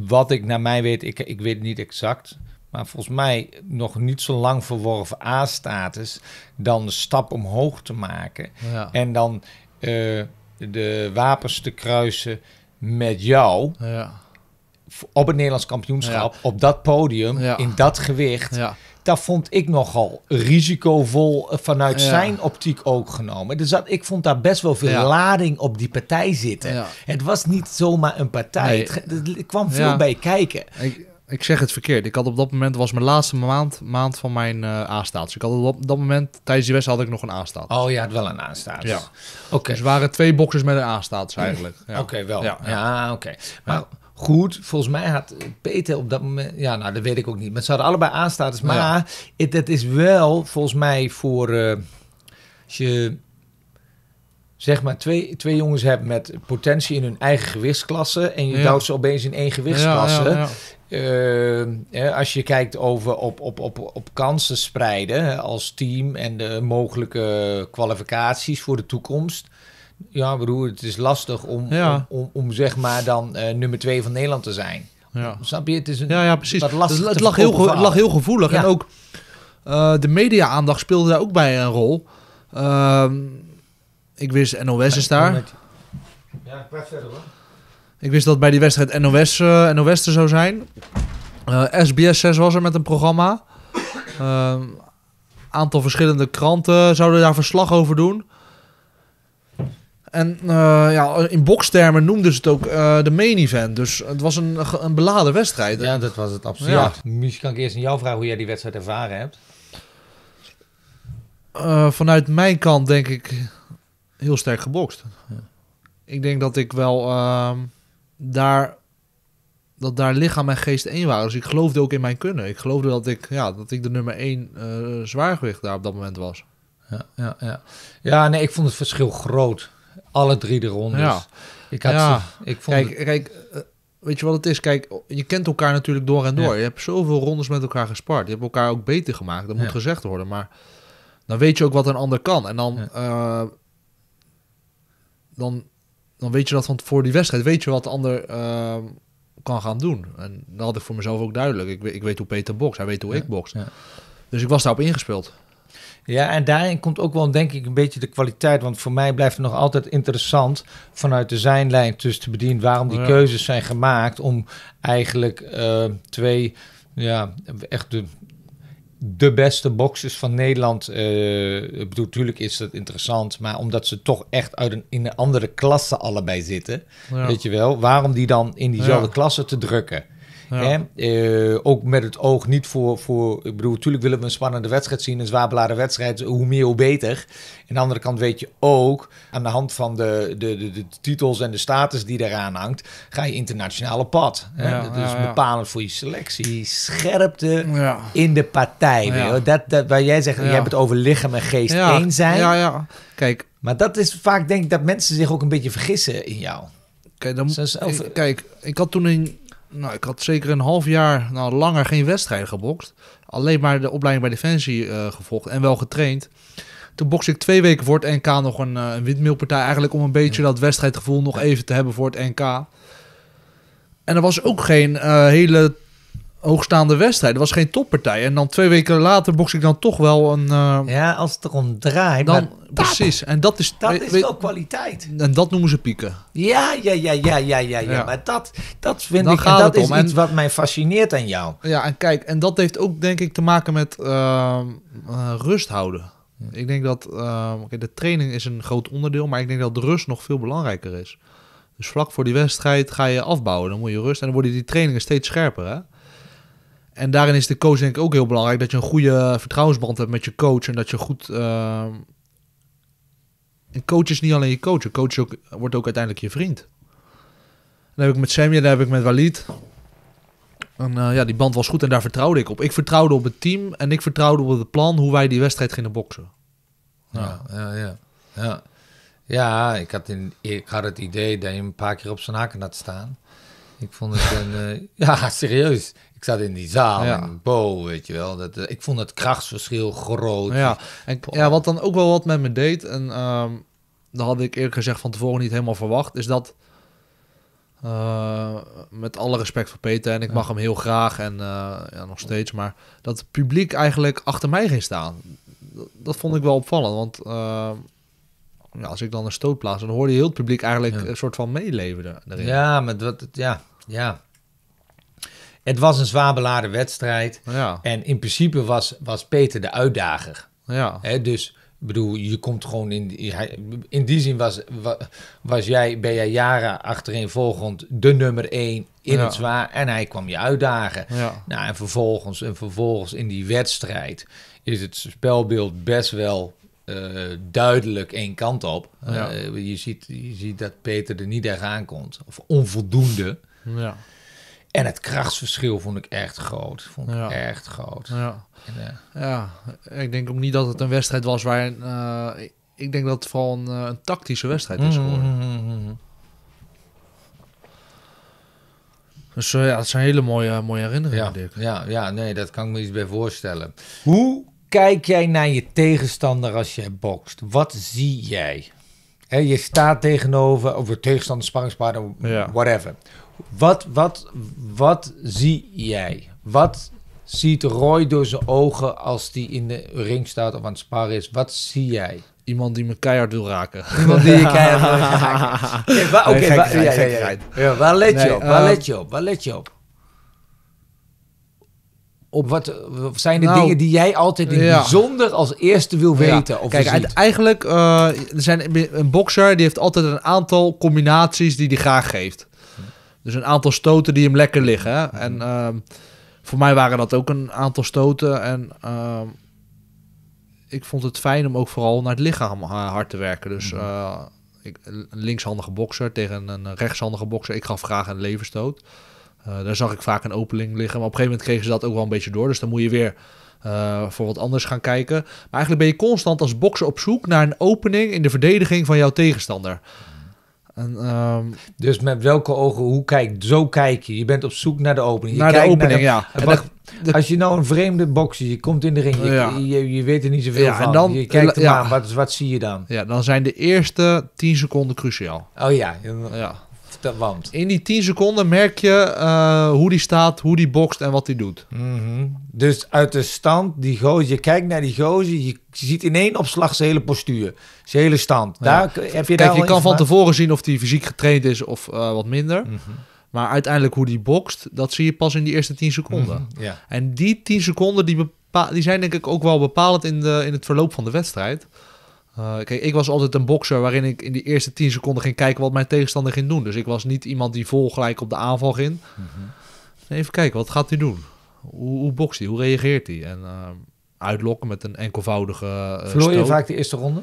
wat ik naar mij weet, ik, ik weet het niet exact, maar volgens mij nog niet zo lang verworven A-status, dan de stap omhoog te maken. En dan eh, de wapens te kruisen met jou. Ja. Op het Nederlands kampioenschap, op dat podium, in dat gewicht. Ja dat vond ik nogal risicovol eh, vanuit zijn optiek ook genomen. Dus dat, ik vond daar best wel veel lading op die partij zitten. Het was niet zomaar een partij. Nee. Het, kwam veel bij kijken. Ik, zeg het verkeerd. Ik had op dat moment, was mijn laatste maand, maand van mijn eh, aanstaats. Dus ik had op dat moment, tijdens die wedstrijd had ik nog een aanstaat. Oh ja, wel een aanstaat. Ja. Oké. Okay. Dus waren twee boxers met een aanstaats dus eigenlijk. Ja. Oké, wel. Ja, oké. Okay. Maar goed. Volgens mij had Peter op dat moment... Ja, nou, dat weet ik ook niet. Maar ze hadden allebei nou a Maar het, is wel volgens mij voor... Eh, als je zeg maar twee, twee jongens hebt met potentie in hun eigen gewichtsklasse... en je ja. ze opeens in één gewichtsklasse... Eh, als je kijkt over op, op, op, op kansen spreiden als team en de mogelijke kwalificaties voor de toekomst. Ja, broer het is lastig om, om, om, zeg maar dan eh, nummer twee van Nederland te zijn. Ja. Snap je? Het is een, precies. Dat het, lag heel, lag heel gevoelig. En ook eh, de media-aandacht speelde daar ook bij een rol. Ehm, ik wist, NOS is daar. Ja, ik praat verder hoor. Ik wist dat bij die wedstrijd NOS, eh, NOS er zou zijn. SBS 6 was er met een programma. Een ehm, aantal verschillende kranten zouden daar verslag over doen. En eh, ja, in bokstermen noemden ze het ook eh, de main event. Dus het was een, een beladen wedstrijd. Ja, dat was het absoluut. Ja. Misschien kan ik eerst aan jou vragen hoe jij die wedstrijd ervaren hebt. Eh, vanuit mijn kant denk ik heel sterk gebokst. Ja. Ik denk dat ik wel ehm, daar, dat daar lichaam en geest één waren. Dus ik geloofde ook in mijn kunnen. Ik geloofde dat ik, ja, dat ik de nummer één zwaargewicht daar op dat moment was. Ja, ja, ja. ja, nee, ik vond het verschil groot. Alle drie de rondes. Ja, ik, had ja, ik vond kijk, het... kijk eh, weet je wat het is? Kijk, je kent elkaar natuurlijk door en door. Je hebt zoveel rondes met elkaar gespart. Je hebt elkaar ook beter gemaakt. Dat moet gezegd worden. Maar dan weet je ook wat een ander kan. En dan, eh, dan, dan weet je dat van voor die wedstrijd. Weet je wat de ander... Eh, kan gaan doen. En dat had ik voor mezelf ook duidelijk. Ik, ik weet hoe Peter bokst, hij weet hoe ik bokst. Dus ik was daarop ingespeeld. Ja, en daarin komt ook wel denk ik een beetje de kwaliteit. Want voor mij blijft het nog altijd interessant vanuit de zijnlijn tussen te bedienen... waarom die keuzes zijn gemaakt om eigenlijk eh, twee... Ja, echt de, de beste boxers van Nederland. Eh, ik bedoel, natuurlijk is dat interessant, maar omdat ze toch echt uit een, in een andere klasse allebei zitten, weet je wel, waarom die dan in diezelfde klasse te drukken? Ja. Eh, ook met het oog niet voor, voor... Ik bedoel, natuurlijk willen we een spannende wedstrijd zien. Een zwaar wedstrijd. Hoe meer, hoe beter. Aan de andere kant weet je ook... aan de hand van de, de, de, titels en de status die daaraan hangt... ga je internationale pad. Hè? Ja, dat is bepalend voor je selectie. Scherpte in de partij. Dat, dat, waar jij zegt, je hebt het over lichaam en geest één zijn. Ja, ja. Kijk... Maar dat is vaak, denk ik, dat mensen zich ook een beetje vergissen in jou. Kijk, ik, had toen een nou, ik had zeker een half jaar, nou langer geen wedstrijd gebokst. Alleen maar de opleiding bij Defensie uh, gevolgd en wel getraind. Toen boxte ik twee weken voor het NK nog een, uh, windmilpartij. Eigenlijk om een beetje dat wedstrijdgevoel nog even te hebben voor het NK. En er was ook geen uh, hele hoogstaande wedstrijd. er was geen toppartij. En dan twee weken later box ik dan toch wel een... Eh, ja, als het erom draait. Dan, precies. En dat is... Dat is wel kwaliteit. En dat noemen ze pieken. Ja, ja, ja, ja, ja, ja. ja. Maar dat, dat vind ik... En dat is iets wat mij fascineert aan jou. Ja, en kijk. En dat heeft ook denk ik te maken met uh, rust houden. Ik denk dat... Ehm, de training is een groot onderdeel. Maar ik denk dat de rust nog veel belangrijker is. Dus vlak voor die wedstrijd ga je afbouwen. Dan moet je rust. En dan worden die trainingen steeds scherper, hè? En daarin is de coach denk ik ook heel belangrijk. Dat je een goede vertrouwensband hebt met je coach. En dat je goed... Uh... Een coach is niet alleen je coach. Een coach wordt ook uiteindelijk je vriend. Dan heb ik met Samia dan heb ik met Walid. En eh, ja, die band was goed en daar vertrouwde ik op. Ik vertrouwde op het team en ik vertrouwde op het plan hoe wij die wedstrijd gingen boksen. Ja, ja, ja. Ja, ja ik, had in, ik had het idee dat je een paar keer op zijn haken had staan. Ik vond het een... Eh, ja, serieus. Ik zat in die zaal en bo, weet je wel. Dat, eh, ik vond het krachtsverschil groot. Ja, en, ja wat dan ook wel wat met me deed, en um, dat had ik eerlijk gezegd van tevoren niet helemaal verwacht, is dat... Eh, met alle respect voor Peter en ik mag hem heel graag en eh, ja, nog steeds, maar dat het publiek eigenlijk achter mij ging staan, dat, vond ik wel opvallend. Want ehm, ja, als ik dan een stoot plaats, dan hoorde je heel het publiek eigenlijk een soort van meeleven erin Ja, met wat ja, ja het was een zwaar beladen wedstrijd. En in principe was, was Peter de uitdager. Ja. dus ik bedoel, je komt gewoon in. In die zin was, was jij, ben jij jaren achtereenvolgend de nummer één in het zwaar. En hij kwam je uitdagen. Ja. Nou, en vervolgens, en vervolgens in die wedstrijd is het spelbeeld best wel eh, duidelijk één kant op. Eh, je, ziet, je ziet dat Peter er niet echt aankomt. Of onvoldoende. Ja. En het krachtsverschil vond ik echt groot. Vond ik echt groot. Ja. Eh, ja, ik denk ook niet dat het een wedstrijd was waarin. Eh, ik denk dat het vooral een, eh, tactische wedstrijd is geworden. Mm -hmm. Dus ja, dat zijn hele mooie, mooie herinneringen, ja, Ja, ja, nee, dat kan ik me iets bij voorstellen. Hoe kijk jij naar je tegenstander als je bokst? Wat zie jij? He, je staat tegenover, over tegenstander, spanningspartner, whatever. Wat, wat, wat zie jij? Wat ziet Roy door zijn ogen als die in de ring staat of aan het sparren is? Wat zie jij? Iemand die me keihard wil raken. Iemand die je keihard wil raken. Oké, waar, let je op? Waar ehm, let je op? Waar let je op? Op wat eh, zijn de nou, dingen die jij altijd in bijzonder als eerste wil weten? Of Kijk, eigenlijk eh, er zijn een bokser die heeft altijd een aantal combinaties die hij graag geeft. Dus een aantal stoten die hem lekker liggen. En ehm, voor mij waren dat ook een aantal stoten. En ehm, ik vond het fijn om ook vooral naar het lichaam eh, hard te werken. Dus mhm. eh, ik, een linkshandige bokser tegen een rechtshandige bokser. Ik gaf graag een leverstoot. Eh, daar zag ik vaak een opening liggen. Maar op een gegeven moment kregen ze dat ook wel een beetje door. Dus dan moet je weer voor wat anders gaan kijken. Maar eigenlijk ben je constant als bokser op zoek naar een opening in de verdediging van jouw tegenstander. En, ehm, dus met welke ogen, hoe kijk Zo kijk je. Je bent op zoek naar de opening. Je naar de opening, ja. als je nou een vreemde bokser, je komt in de ring, je, je, weet er niet zoveel ja, van. En dan, je kijkt ja. wat, wat zie je dan? Ja, dan zijn de eerste 10 seconden cruciaal. Oh ja. ja in die 10 seconden merk je eh, hoe die staat, hoe die bokst en wat die doet. Mhm. Dus uit de stand, die gozer, je kijkt naar die gozer, je ziet in één opslag zijn hele postuur, zijn hele stand. Daar, heb je Kijk, je kan van tevoren zien of die fysiek getraind is of eh, wat minder. Mhm. Maar uiteindelijk hoe die bokst, dat zie je pas in die eerste 10 seconden. Mhm, ja. En die 10 seconden die, die zijn denk ik ook wel bepalend in, de, in het verloop van de wedstrijd. Eh, ik was altijd een bokser waarin ik in die eerste 10 seconden ging kijken wat mijn tegenstander ging doen. Dus ik was niet iemand die vol gelijk op de aanval ging. Mhm. even kijken, wat gaat hij doen? Hoe, bokst hij? Hoe reageert hij? En eh, uitlokken met een enkelvoudige. Uh, Verloor je vaak de eerste ronde?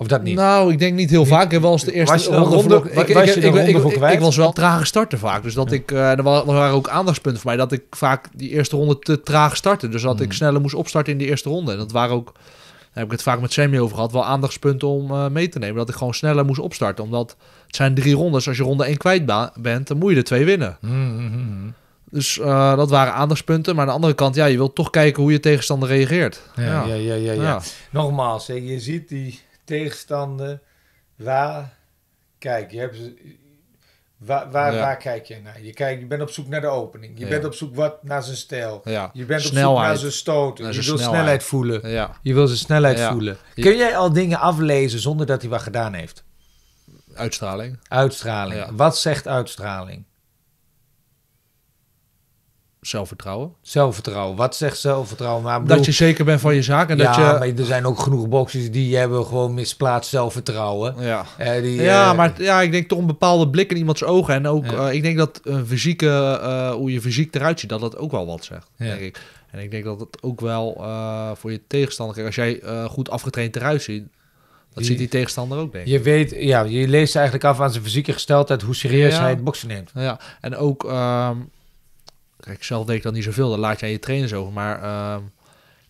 Of dat niet? Nou, ik denk niet heel vaak. Ik was de eerste ronde, ik, was je ik, ronde ik, ik, ik, was wel traag starten vaak. Dus dat ik, eh, er waren ook aandachtspunten voor mij dat ik vaak die eerste ronde te traag startte. Dus dat ik mhm. sneller moest opstarten in die eerste ronde. En dat waren ook, daar heb ik het vaak met Sammy over gehad, wel aandachtspunten om eh, mee te nemen. Dat ik gewoon sneller moest opstarten. Omdat het zijn drie rondes. Als je ronde één kwijt bent, dan moet je er twee winnen. Mhm. Dus eh, dat waren aandachtspunten. Maar aan de andere kant, ja, je wilt toch kijken hoe je tegenstander reageert. Ja, ja, ja, ja. ja, ja. Nogmaals, je ziet die tegenstanden. Waar kijk je? Hebt, waar, waar, waar, kijk je naar? Je, kijkt, je bent op zoek naar de opening. Je bent op zoek wat, naar zijn stijl. Je bent op zoek naar zijn stoten. je wil snelheid, snelheid voelen. Je wil zijn snelheid voelen. Kun jij al dingen aflezen zonder dat hij wat gedaan heeft? Uitstraling. Uitstraling. Wat zegt uitstraling? Zelfvertrouwen. Zelfvertrouwen. Wat zegt zelfvertrouwen? dat je zeker bent van je zaak. En ja, dat je... maar er zijn ook genoeg boxers die hebben gewoon misplaatst zelfvertrouwen. Ja, eh, die, ja eh, maar ja, ik denk toch een bepaalde blik in iemands ogen. En ook, eh, ik denk dat een fysieke, hoe je fysiek eruit ziet, dat dat ook wel wat zegt, denk ik. En ik denk dat dat ook wel voor je tegenstander... als jij goed afgetraind eruit ziet, dat ziet die tegenstander ook, Je weet, ja, je leest eigenlijk af aan zijn fysieke gesteldheid hoe serieus hij het boksen neemt. Ja, en ook ehm, Kijk, zelf deed ik niet zoveel, dat laat jij je trainers over. Maar ehm,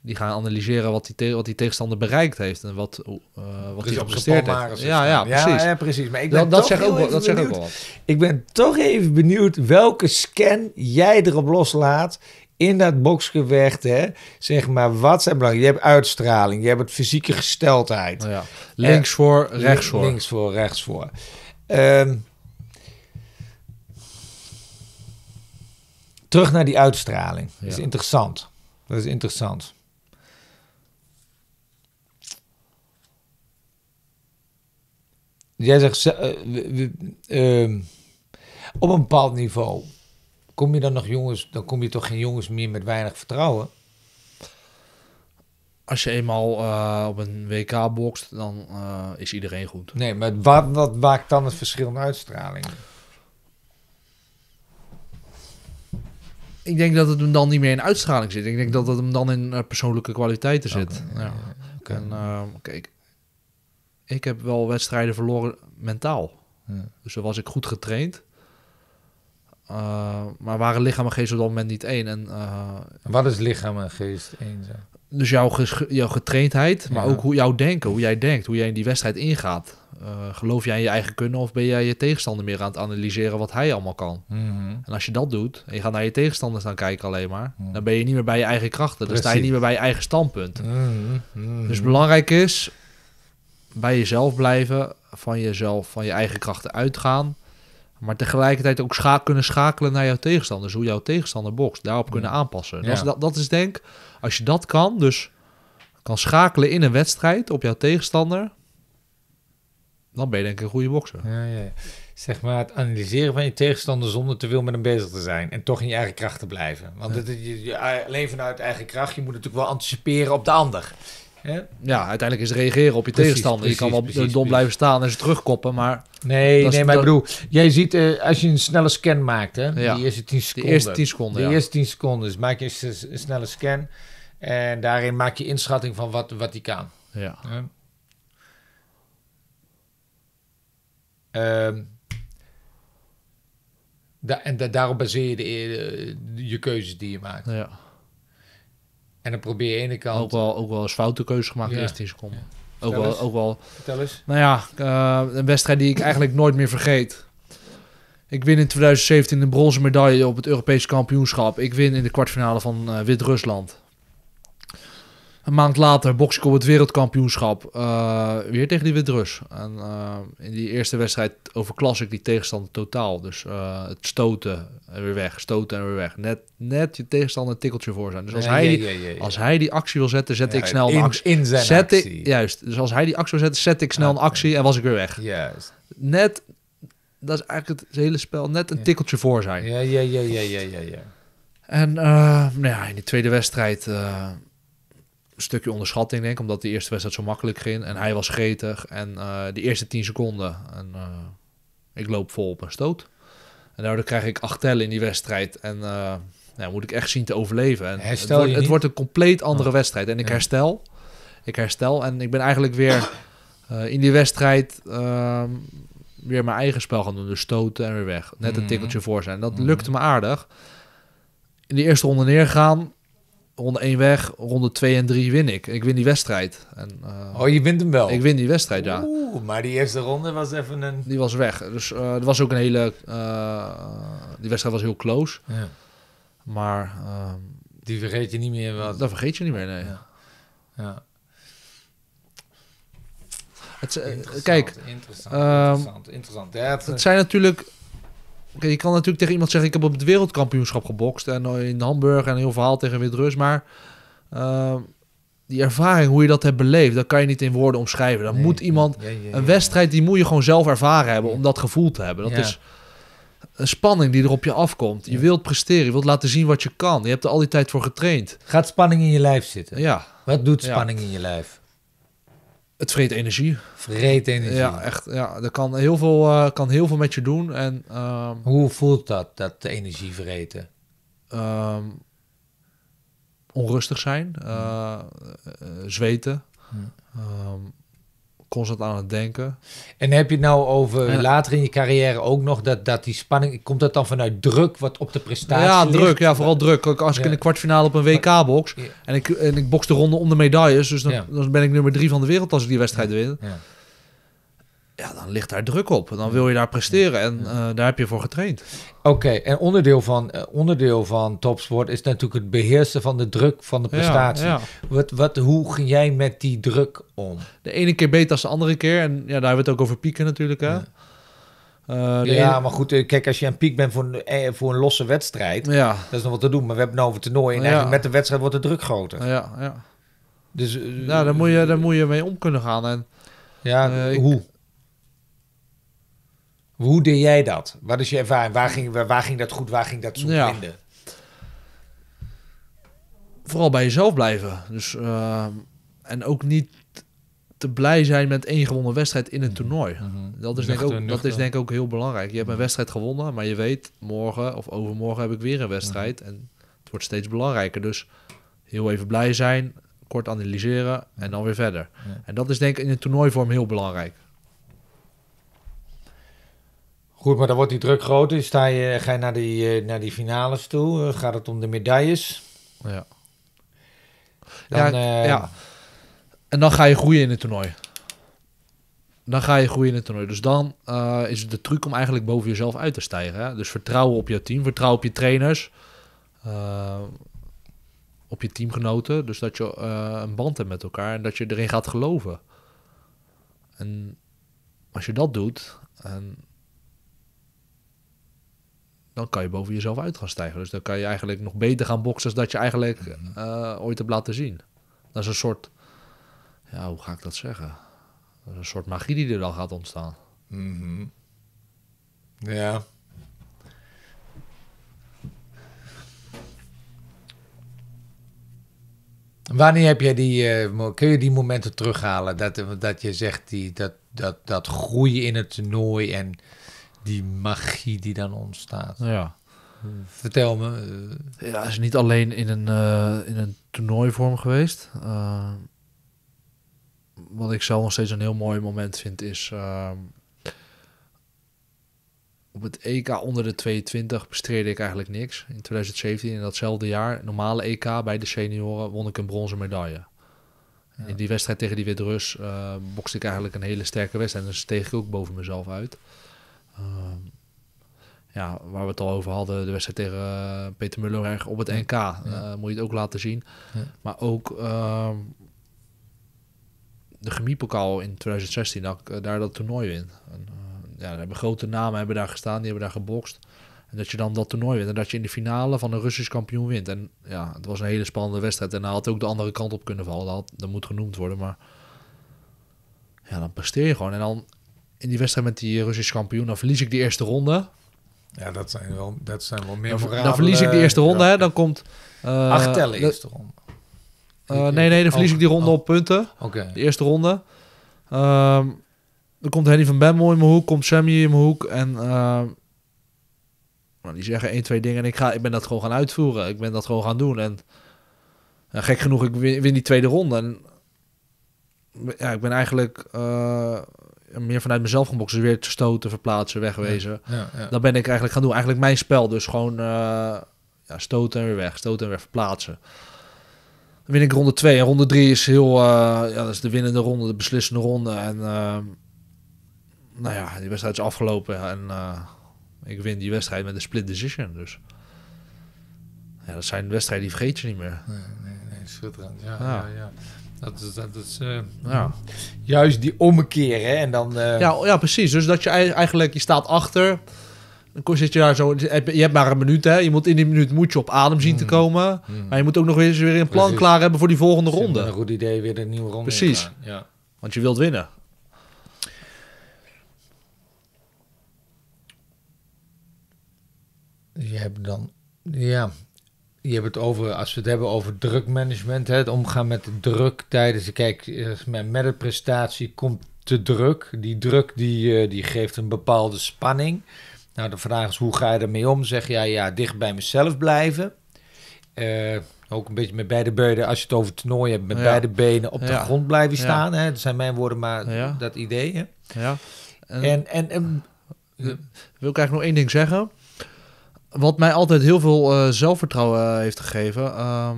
die gaan analyseren wat die, wat die tegenstander bereikt heeft en wat, uh, wat hij gepresteerd heeft. Ja, ja, precies. Ja, precies. Maar ik ben dat, dat zegt ook, dat ook wel Ik ben toch even benieuwd welke scan jij erop loslaat in dat boksgewicht, hè, zeg maar, wat zijn belangrijk? Je hebt uitstraling, je hebt het fysieke gesteldheid. Nou links voor, eh, rechts voor. Links voor, rechts voor. Ehm, terug naar die uitstraling. Dat is interessant. Dat is interessant. Jij zegt, eh, ehm, op een bepaald niveau kom je dan nog jongens, dan kom je toch geen jongens meer met weinig vertrouwen. Als je eenmaal eh, op een WK bokst, dan eh, is iedereen goed. Nee, maar wat, wat maakt dan het verschil in uitstraling? ik denk dat het hem dan niet meer in uitstraling zit. Ik denk dat het hem dan in eh, persoonlijke kwaliteiten zit. ja. En ehm, kijk, ik heb wel wedstrijden verloren mentaal. Dus dan was ik goed getraind. Ehm, maar waren lichaam en geest op dat moment niet één. En, eh, Wat is lichaam en geest één? Dus jouw, jouw getraindheid, maar ook hoe jouw denken, hoe jij denkt, hoe jij in die wedstrijd ingaat. Eh, geloof jij in je eigen kunnen of ben jij je tegenstander meer aan het analyseren wat hij allemaal kan? Mhm. En als je dat doet en je gaat naar je tegenstanders dan kijken alleen maar, mhm. dan ben je niet meer bij je eigen krachten. Dan sta je niet meer bij je eigen standpunt. Mhm, dus belangrijk is bij jezelf blijven, van jezelf, van je eigen krachten uitgaan. Maar tegelijkertijd ook kunnen schakelen naar jouw tegenstanders. Hoe jouw tegenstander bokst, daarop kunnen aanpassen. Dat, dat is denk, als je dat kan, dus kan schakelen in een wedstrijd op jouw tegenstander dan ben je denk ik een goede bokser. Ja, ja. Zeg maar het analyseren van je tegenstander zonder te veel met hem bezig te zijn. En toch in je eigen kracht te blijven. Want het, je, je, alleen vanuit eigen kracht, je moet natuurlijk wel anticiperen op de ander. Ja, uiteindelijk is reageren op je tegenstander. je kan wel dom blijven staan en ze terugkoppen, maar... Nee, nee, maar dat... bedoel, jij ziet eh, als je een snelle scan maakt, hè, ja. die eerste 10 seconden. De eerste 10 seconden, De eerste 10 seconden, maak je een, snelle scan en daarin maak je inschatting van wat, wat die kan. Ja. Ehm, en daarop baseer je de, eh, je keuzes die je maakt. Ja. En dan probeer je aan de ene kant... Ook wel, ook wel eens foute keuzes gemaakt ja. eerst in seconden. Ook, wel, ook wel... Vertel eens. Nou ja, eh, een wedstrijd die ik eigenlijk nooit meer vergeet. Ik win in 2017 een bronzen medaille op het Europese kampioenschap. Ik win in de kwartfinale van uh, Wit-Rusland. Een maand later boks ik op het wereldkampioenschap eh, weer tegen die Wit-Rus. En eh, in die eerste wedstrijd overklas ik die tegenstander totaal. Dus eh, het stoten en weer weg, stoten en weer weg. Net, net je tegenstander een tikkeltje voor zijn. Dus als, hij, die, als hij die actie wil zetten, zet ik snel in, een actie. In zijn zet Ik, juist, dus als hij die actie wil zetten, zet ik snel een actie en was ik weer weg. Net, dat is eigenlijk het hele spel, net een tikkeltje voor zijn. Ja, ja, ja, ja, ja, ja. En nou ja, in die tweede wedstrijd stukje onderschatting, denk ik. Omdat de eerste wedstrijd zo makkelijk ging. En hij was gretig. En eh, de eerste 10 seconden. En eh, ik loop vol op een stoot. En daardoor krijg ik acht tellen in die wedstrijd. En uh, nou, moet ik echt zien te overleven. En het wordt, het, wordt, een compleet andere oh. wedstrijd. En ik herstel. Ik herstel. En ik ben eigenlijk weer in die wedstrijd... Ehm, weer mijn eigen spel gaan doen. Dus stoten en weer weg. Net een mhm. tikkeltje voor zijn. dat mhm. lukte me aardig. In de eerste ronde neergaan ronde 1 weg, ronde 2 en 3 win ik. Ik win die wedstrijd. En, eh, oh, je wint hem wel? Ik win die wedstrijd, ja. Oeh, maar die eerste ronde was even een... Die was weg. Dus uh, was ook een hele... Eh, die wedstrijd was heel close. Ja. Maar... Ehm, die vergeet je niet meer wat? Dat vergeet je niet meer, nee. Ja. kijk, interessant, ehm, interessant, interessant. Ja, het, het zijn natuurlijk je kan natuurlijk tegen iemand zeggen: Ik heb op het wereldkampioenschap gebokst. En eh, in Hamburg en een heel verhaal tegen Wit-Rus. Maar eh, die ervaring, hoe je dat hebt beleefd, dat kan je niet in woorden omschrijven. Dan moet iemand. een wedstrijd die moet je gewoon zelf ervaren hebben. Om dat gevoel te hebben. Dat is een spanning die er op je afkomt. Je wilt presteren, je wilt laten zien wat je kan. Je hebt er al die tijd voor getraind. Gaat spanning in je lijf zitten? Ja. Wat doet spanning in je lijf? het vreet energie. Vreet energie. Ja, echt. Ja, dat kan heel veel, eh, kan heel veel met je doen. En, ehm, Hoe voelt dat, dat de energie vreten? Ehm, onrustig zijn, eh, eh, zweten. Hmm constant aan het denken. En heb je het nou over later in je carrière ook nog dat, dat die spanning... Komt dat dan vanuit druk wat op de prestatie Ja, druk. Ja, vooral druk. Als ik in de kwartfinale op een WK box... En, ik, en ik box de ronde om de medailles... dus dan, dan ben ik nummer drie van de wereld als ik die wedstrijd win... Ja ja, dan ligt daar druk op. Dan wil je daar presteren en eh, daar heb je voor getraind. Oké, en onderdeel van, eh, onderdeel van topsport is natuurlijk het beheersen van de druk van de prestatie. Wat, wat, hoe ging jij met die druk om? De ene keer beter dan de andere keer. En ja, daar hebben we het ook over pieken natuurlijk. Hè? Ja. Eh, ja, maar goed, kijk, als je aan piek bent voor een, voor een losse wedstrijd, ja. dat is nog wat te doen. Maar we hebben het nou over toernooi en eigenlijk met de wedstrijd wordt de druk groter. Ja, ja. Dus, nou, daar moet, je, daar moet je mee om kunnen gaan. En, ja, hoe? Hoe deed jij dat? Wat is je ervaring? Waar ging, waar ging dat goed? Waar ging dat zo vinden? Vooral bij jezelf blijven. Dus, eh, en ook niet te blij zijn met één gewonnen wedstrijd in een toernooi. Mhm. dat, is denk ook, dat is denk ik ook heel belangrijk. Je hebt een mhm. wedstrijd gewonnen, maar je weet, morgen of overmorgen heb ik weer een wedstrijd. Mhm. En het wordt steeds belangrijker. Dus heel even blij zijn, kort analyseren en dan weer verder. En dat is denk ik in een toernooivorm heel belangrijk. Goed, maar dan wordt die druk groter. Dus sta je, ga je naar die, eh, naar die finales toe? Eh, gaat het om de medailles? Ja. Dan, eh, ja, En dan ga je groeien in het toernooi. Dan ga je groeien in het toernooi. Dus dan is het de truc om eigenlijk boven jezelf uit te stijgen. Hè? Dus vertrouwen op je team, vertrouwen op je trainers, op je teamgenoten. Dus dat je een band hebt met elkaar en dat je erin gaat geloven. En als je dat doet, en dan kan je boven jezelf uit gaan stijgen. Dus dan kan je eigenlijk nog beter gaan boksen dan dat je eigenlijk eh, ooit hebt laten zien. Dat is een soort, ja, hoe ga ik dat zeggen? Dat is een soort magie die er dan gaat ontstaan. Mhm. Ja. Wanneer heb jij die, eh, kun je die momenten terughalen? Dat, dat je zegt die, dat, dat, dat groeien in het toernooi en die magie die dan ontstaat. Ja. Vertel me. Uh... Ja, is niet alleen in een, eh, in een toernooivorm geweest. Eh, wat ik zelf nog steeds een heel mooi moment vind is... op het EK onder de 22 bestreed ik eigenlijk niks. In 2017, in datzelfde jaar, normale EK bij de senioren, won ik een bronzen medaille. In die wedstrijd tegen die Wit-Rus bokste ik eigenlijk een hele sterke wedstrijd. En dus steeg ik ook boven mezelf uit. Ehm, ja, waar we het al over hadden, de wedstrijd tegen uh, Peter Mullenberg op het NK. Eh, moet je het ook laten zien. Maar ook uh, de chemiepokaal in 2016, dat ik eh, daar dat toernooi win. En, ja, er hebben grote namen hebben daar gestaan, die hebben daar gebokst. En dat je dan dat toernooi wint en dat je in de finale van een Russisch kampioen wint. En ja, het was een hele spannende wedstrijd en hij had ook de andere kant op kunnen vallen. Dat, dat moet genoemd worden, maar ja, dan presteer je gewoon. En dan in die wedstrijd met die Russische kampioen, dan verlies ik die eerste ronde. Ja, dat zijn wel, dat zijn wel meer Dan, dan verlies ik die eerste ronde, hè, dan komt... Uh, eh, Acht tellen eerste ronde. Eh, nee, nee, dan verlies ik die ronde oh. op punten. Oké. De eerste ronde. Um, dan komt Henny van Benmo in mijn hoek, komt Sammy in mijn hoek. En uh, die zeggen één, twee dingen. En ik, ga, ik ben dat gewoon gaan uitvoeren. Ik ben dat gewoon gaan doen. En gek genoeg, ik win, win, die tweede ronde. En, ja, ik ben eigenlijk eh, meer vanuit mezelf gaan weer te stoten, verplaatsen, wegwezen. Ja, ja, dat ben ik eigenlijk gaan doen. Eigenlijk mijn spel. Dus gewoon eh, stoten en weer weg. Stoten en weer verplaatsen. Dan win ik ronde 2. En ronde 3 is heel... Eh, ja, dat is de winnende ronde, de beslissende ronde. En eh, nou ja, die wedstrijd is afgelopen. En ik win die wedstrijd met een split decision. Dus ja, dat zijn wedstrijden die vergeet je niet meer. Nee, nee, nee schitterend. Ja, ja. ja, ja. Dat is, dat is eh, ja. juist die ommekeer. Hè? En dan, eh, ja, ja, precies. Dus dat je eigenlijk, je staat achter. Dan zit je daar zo. Je hebt maar een minuut, hè? Je moet in die minuut moet je op adem zien te mm. komen. Mm. Maar je moet ook nog eens weer een plan klaar hebben voor die volgende ronde. Een goed idee, weer een nieuwe ronde. Precies. Ja. Want je wilt winnen. Je hebt dan. Ja, je hebt het over, als we het hebben over drukmanagement, het omgaan met de druk tijdens, kijk, eh, met de prestatie komt de druk. Die druk die, eh, die geeft een bepaalde spanning. Nou, de vraag is, hoe ga je ermee om? Zeg jij, ja, dicht bij mezelf blijven. Eh, ook een beetje met beide benen, als je het over toernooi hebt, met beide benen op de grond blijven staan. Hè? Dat zijn mijn woorden, maar dat idee. Ja. en, en wil ik eigenlijk nog één ding zeggen? wat mij altijd heel veel eh, zelfvertrouwen eh, heeft gegeven, ehm,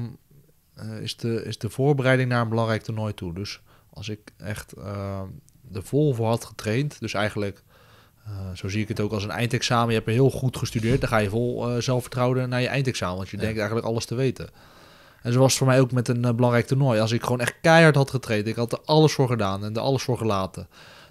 eh, is, de, is de voorbereiding naar een belangrijk toernooi toe. Dus als ik echt uh, er vol voor had getraind, dus eigenlijk, zo zie ik het ook als een eindexamen, je hebt er heel goed gestudeerd, dan ga je vol zelfvertrouwen naar je eindexamen, want je denkt eigenlijk alles te weten. En zo was het voor mij ook met een belangrijk toernooi. Als ik gewoon echt keihard had getraind, ik had er alles voor gedaan en er alles voor gelaten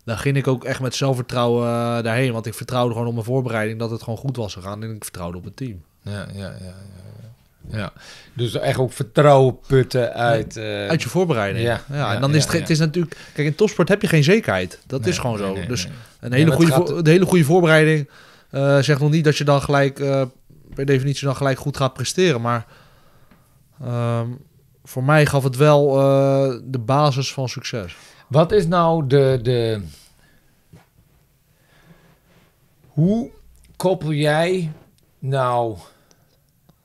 dan ging ik ook echt met zelfvertrouwen eh, daarheen. Want ik vertrouwde gewoon op mijn voorbereiding dat het gewoon goed was gegaan. En ik vertrouwde op het team. Ja, ja, ja. ja, ja. dus echt ook vertrouwen putten uit... Eh, uit je voorbereiding. Ja, ja en dan is het, het is natuurlijk... Kijk, in topsport heb je geen zekerheid. Dat is gewoon zo. dus Een, hele goede, gaat... hele goede voorbereiding uh, zegt nog niet dat je dan gelijk... per definitie dan gelijk goed gaat presteren. Maar ehm, voor mij gaf het wel de basis van succes. Wat is nou de, de, hoe koppel jij nou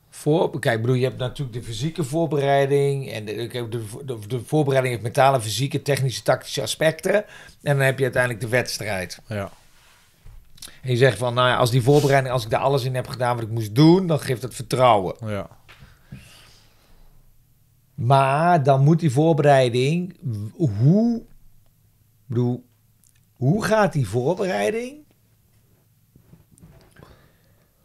voor? Kijk, bedoel, je hebt natuurlijk de fysieke voorbereiding en de, de, de, de voorbereiding heeft mentale, fysieke, technische, tactische aspecten. En dan heb je uiteindelijk de wedstrijd. Ja. En je zegt van, nou ja, als die voorbereiding, als ik daar alles in heb gedaan wat ik moest doen, dan geeft dat vertrouwen. Ja. Maar dan moet die voorbereiding, hoe, bedoel, hoe gaat die voorbereiding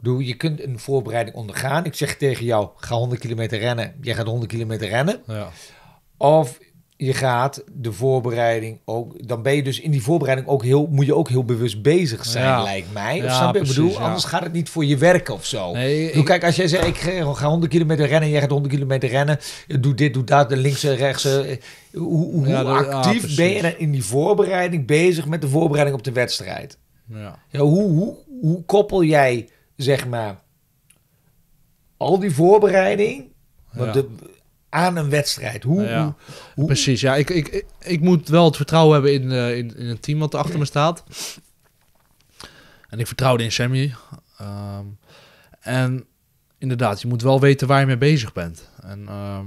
Doe, je kunt een voorbereiding ondergaan. Ik zeg tegen jou, ga 100 kilometer rennen. Jij gaat 100 kilometer rennen. Ja. Of je gaat de voorbereiding ook... Dan ben je dus in die voorbereiding ook heel... Moet je ook heel bewust bezig zijn, lijkt mij. Of snap ik bedoel, anders gaat het niet voor je werken of zo. kijk, als jij zegt, ik eh, ga 100 kilometer rennen. Jij gaat 100 kilometer rennen. Eh, doe dit, doe dat, links en rechts. Eh, hoe, hoe actief ben je dan in die voorbereiding bezig met de voorbereiding op de wedstrijd? Ja. hoe, hoe, hoe koppel jij zeg maar, al die voorbereiding de, aan een wedstrijd. Hoe, Precies, ja. Ik, ik, ik moet wel het vertrouwen hebben in, eh, in, in, het team wat er achter me staat. En ik vertrouwde in Sammy. Ehm, en inderdaad, je moet wel weten waar je mee bezig bent. En ehm,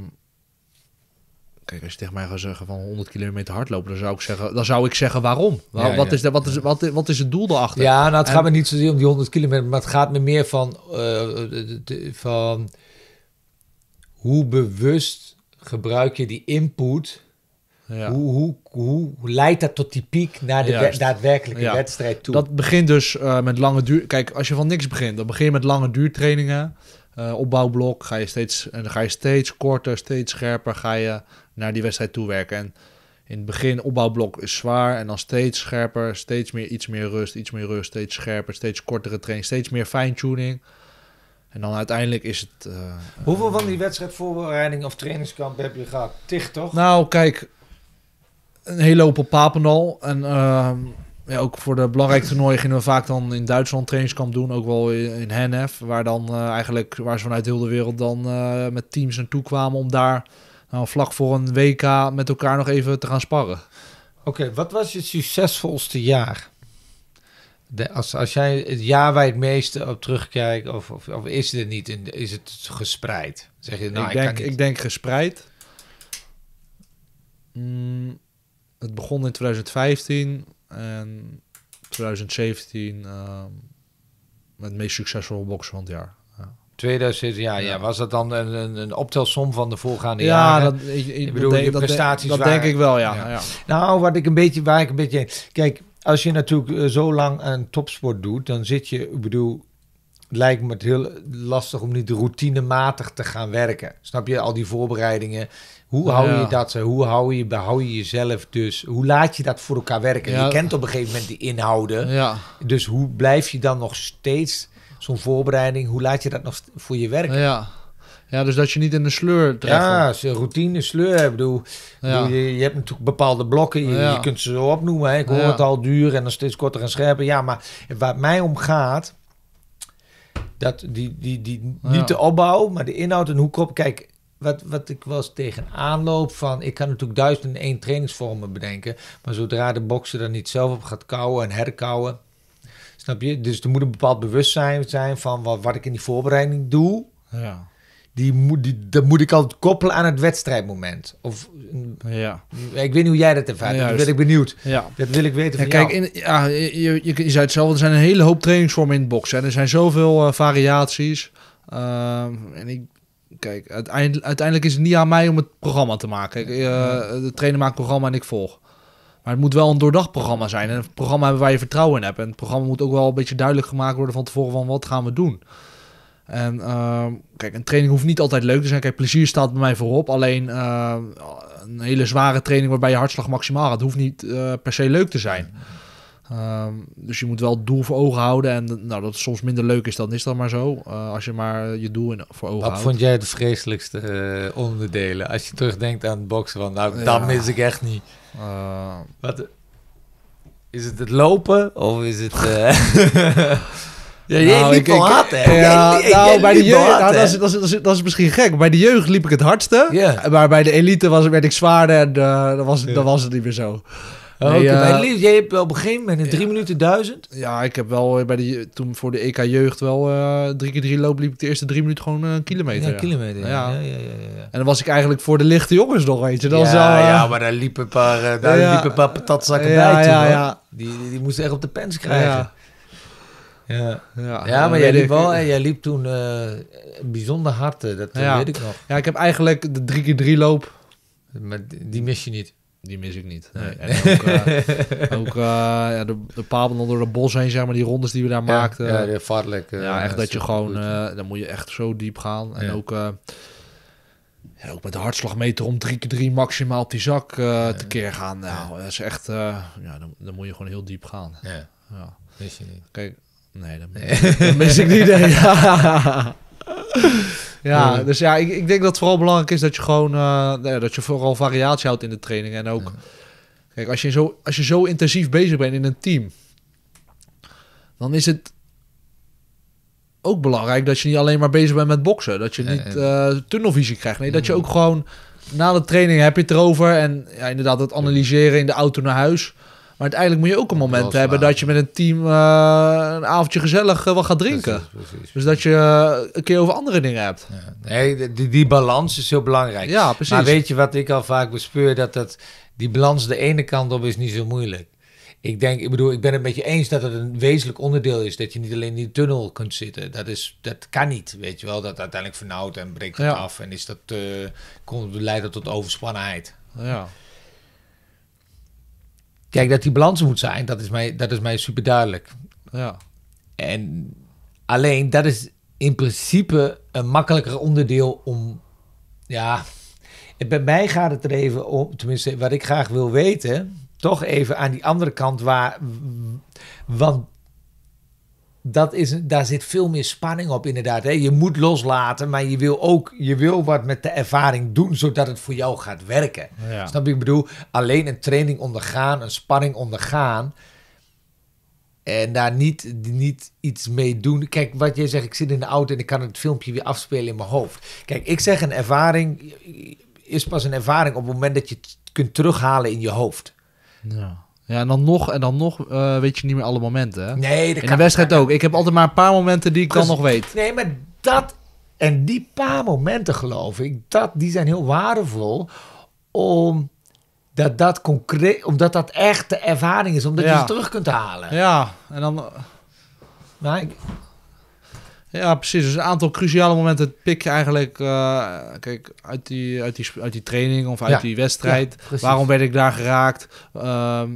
Kijk, als je tegen mij gaat zeggen van 100 kilometer hardlopen, dan zou ik zeggen, dan zou ik zeggen waarom? Waar, wat, Is de, wat, is, wat, wat is het doel daarachter? Ja, nou het gaat me niet zozeer om die 100 kilometer, maar het gaat me meer van, eh, van hoe bewust gebruik je die input... Ja. Hoe, hoe, hoe, leidt dat tot die piek naar de daadwerkelijke wedstrijd toe? Dat begint dus eh, met lange duur. Kijk, als je van niks begint, dan begin je met lange duurtrainingen. Eh, opbouwblok ga je steeds en ga je steeds korter, steeds scherper. Ga je naar die wedstrijd toe werken. En in het begin opbouwblok is zwaar en dan steeds scherper, steeds meer iets meer rust, iets meer rust, steeds scherper, steeds kortere training, steeds meer fine-tuning. En dan uiteindelijk is het... Eh, Hoeveel van eh, die wedstrijdvoorbereiding of trainingskamp heb je gehad? ticht toch? Nou, kijk, een hele hoop op Papendal. En ehm, ja, ook voor de belangrijke toernooien gingen we vaak dan in Duitsland trainingskamp doen. Ook wel in Hennef, waar, dan, eh, eigenlijk, waar ze vanuit heel de wereld dan met teams toe kwamen om daar nou, vlak voor een WK met elkaar nog even te gaan sparren. Oké, wat was je succesvolste jaar? De, als, als jij het jaar waar het meeste op terugkijkt, of, of, of is het niet, in, is het gespreid? Zeg je, nou, ik, denk, ik, denk gespreid. Mm, het begon in 2015 en 2017 uh, ehm, het meest succesvolle boksen van het jaar. 2006, ja, ja. was dat dan een, een, een optelsom van de voorgaande jaren? Ja, ik, ik, bedoel, je prestaties dat, dat denk ik wel, ja. ja. Nou, wat ik een beetje, waar ik een beetje... Kijk, als je natuurlijk eh, zo lang een topsport doet, dan zit je, ik bedoel, lijkt me het heel lastig om niet routinematig te gaan werken. Snap je al die voorbereidingen? Hoe hou je dat? Eh, hoe hou je, behoud je jezelf dus? Hoe laat je dat voor elkaar werken? Je kent op een gegeven moment die inhouden. Ja. Dus hoe blijf je dan nog steeds zo'n voorbereiding, hoe laat je dat nog voor je werken? Ja. Ja, dus dat je niet in de sleur terecht Ja, een routine, sleur. Ik bedoel, je, je, hebt natuurlijk bepaalde blokken. Je, kunt ze zo opnoemen. Hè. Ik hoor het al duur en dan steeds korter en scherper. Ja, maar waar mij om gaat... Dat die, die, die, Niet de opbouw, maar de inhoud en hoe kop. Kijk, wat, wat ik was tegen aanloop van... Ik kan natuurlijk duizend en één trainingsvormen bedenken. Maar zodra de bokser er niet zelf op gaat kouwen en herkouwen je? Dus er moet een bepaald bewustzijn zijn van wat, wat ik in die voorbereiding doe. Ja. Die moet, die, dat moet ik altijd koppelen aan het wedstrijdmoment. Of, ja. Ik weet niet hoe jij dat ervaart. Ja, dat dus ben ik benieuwd. Ja. Dat wil ik weten van kijk, jou. In, ja, je, je, je, zei het zelf, er zijn een hele hoop trainingsvormen in het boksen. En er zijn zoveel eh, variaties. Ehm, en ik, kijk, uiteindelijk, uiteindelijk, is het niet aan mij om het programma te maken. Eh, de trainer maakt het programma en ik volg. Maar het moet wel een doordacht programma zijn. En een programma hebben waar je vertrouwen in hebt. En het programma moet ook wel een beetje duidelijk gemaakt worden van tevoren van wat gaan we doen. En ehm, kijk, een training hoeft niet altijd leuk te zijn. Kijk, plezier staat bij mij voorop. Alleen ehm, een hele zware training waarbij je hartslag maximaal gaat, hoeft niet eh, per se leuk te zijn. Ehm, dus je moet wel het doel voor ogen houden. En nou, dat het soms minder leuk is, dan is dat maar zo. Eh, als je maar je doel in, voor ogen Wat Wat vond jij de vreselijkste eh, onderdelen? Als je terugdenkt aan het boksen, van nou, dat mis ik echt niet. Eh, Wat, is het het lopen of is het... Ja, nou, liep ik, hè? nou, bij de jeugd, nou, dat, is, dat, is, dat, is, misschien gek. Bij de jeugd liep ik het hardste. Maar bij de elite was, werd ik zwaarder en uh, was, yeah. dan was het niet meer zo. Oh, eh, jij hebt op een gegeven moment drie minuten duizend? Ja, ik heb wel eh, bij de, toen voor de EK Jeugd wel eh, drie keer drie loop liep ik de eerste drie minuten gewoon een kilometer. Ja, kilometer. Ja. Ja. ja. En dan was ik eigenlijk voor de lichte jongens nog eentje. Dan ja, uh, ja, maar daar liepen een paar, daar liepen een paar patatzakken bij toen. Ja, Die, die moesten echt op de pens krijgen. Ja, ja, ja maar jij liep, wel, jij liep toen bijzonder hard, dat weet ik nog. Ja, ik heb eigenlijk de drie keer drie loop. Maar die mis je niet die mis ik niet. En ook, uh, ook uh, ja, de, de bos heen, zeg maar, die rondes die we daar ja, maakten. Ja, de varlek. Eh, ja, echt dat je gewoon, dan moet je echt zo diep gaan. En ook, ook met de hartslagmeter om drie keer drie maximaal op die zak te keer gaan. Nou, dat is echt, ja, dan, dan, moet je gewoon heel diep gaan. Ja, ja. je niet. Kijk, nee, nee. dat mis ik niet. ja, dus ja, ik, ik, denk dat het vooral belangrijk is dat je gewoon eh, nou dat je vooral variatie houdt in de training. En ook, kijk, als je, zo, als je zo intensief bezig bent in een team, dan is het ook belangrijk dat je niet alleen maar bezig bent met boksen. Dat je niet eh, tunnelvisie krijgt. Nee, dat je mm. ook gewoon na de training heb je het erover. En ja, inderdaad, het analyseren in de auto naar huis. Maar uiteindelijk moet je ook een moment hebben dat je met een team eh, een avondje gezellig eh, wat gaat drinken. Precies, Dus dat je eh, een keer over andere dingen hebt. Ja. Nee, die, die balans is heel belangrijk. Ja, precies. Maar weet je wat ik al vaak bespeur? Dat, dat die balans de ene kant op is niet zo moeilijk. Ik denk, ik bedoel, ik ben het met je eens dat het een wezenlijk onderdeel is. Dat je niet alleen in die tunnel kunt zitten. Dat, is, dat kan niet, weet je wel. Dat uiteindelijk vernauwt en breekt het af. En is dat, komt, leidt tot overspannenheid. Ja. Kijk, dat die balans moet zijn, dat is mij, dat is mij super duidelijk. Ja. En alleen dat is in principe een makkelijker onderdeel om. Ja, bij mij gaat het er even om, tenminste wat ik graag wil weten, toch even aan die andere kant waar. Want dat is, daar zit veel meer spanning op, inderdaad. Hè? Je moet loslaten, maar je wil ook je wil wat met de ervaring doen, zodat het voor jou gaat werken. Snap je? Ik bedoel, alleen een training ondergaan, een spanning ondergaan. En daar niet, niet iets mee doen. Kijk, wat jij zegt, ik zit in de auto en ik kan het filmpje weer afspelen in mijn hoofd. Kijk, ik zeg een ervaring is pas een ervaring op het moment dat je het kunt terughalen in je hoofd. Ja. Ja, en dan nog, en dan nog eh, weet je niet meer alle momenten. Hè? Nee, In de wedstrijd ook. Ik heb altijd maar een paar momenten die ik dan nog weet. Nee, maar dat en die paar momenten geloof ik, dat, die zijn heel waardevol om dat dat concreet, omdat dat echt de ervaring is, omdat je ze terug kunt halen. Ja, en dan. Maar Ja, precies. Dus een aantal cruciale momenten pik je eigenlijk eh, kijk, uit, die, uit, die, uit die training of uit die wedstrijd. Waarom werd ik daar geraakt? Ehm,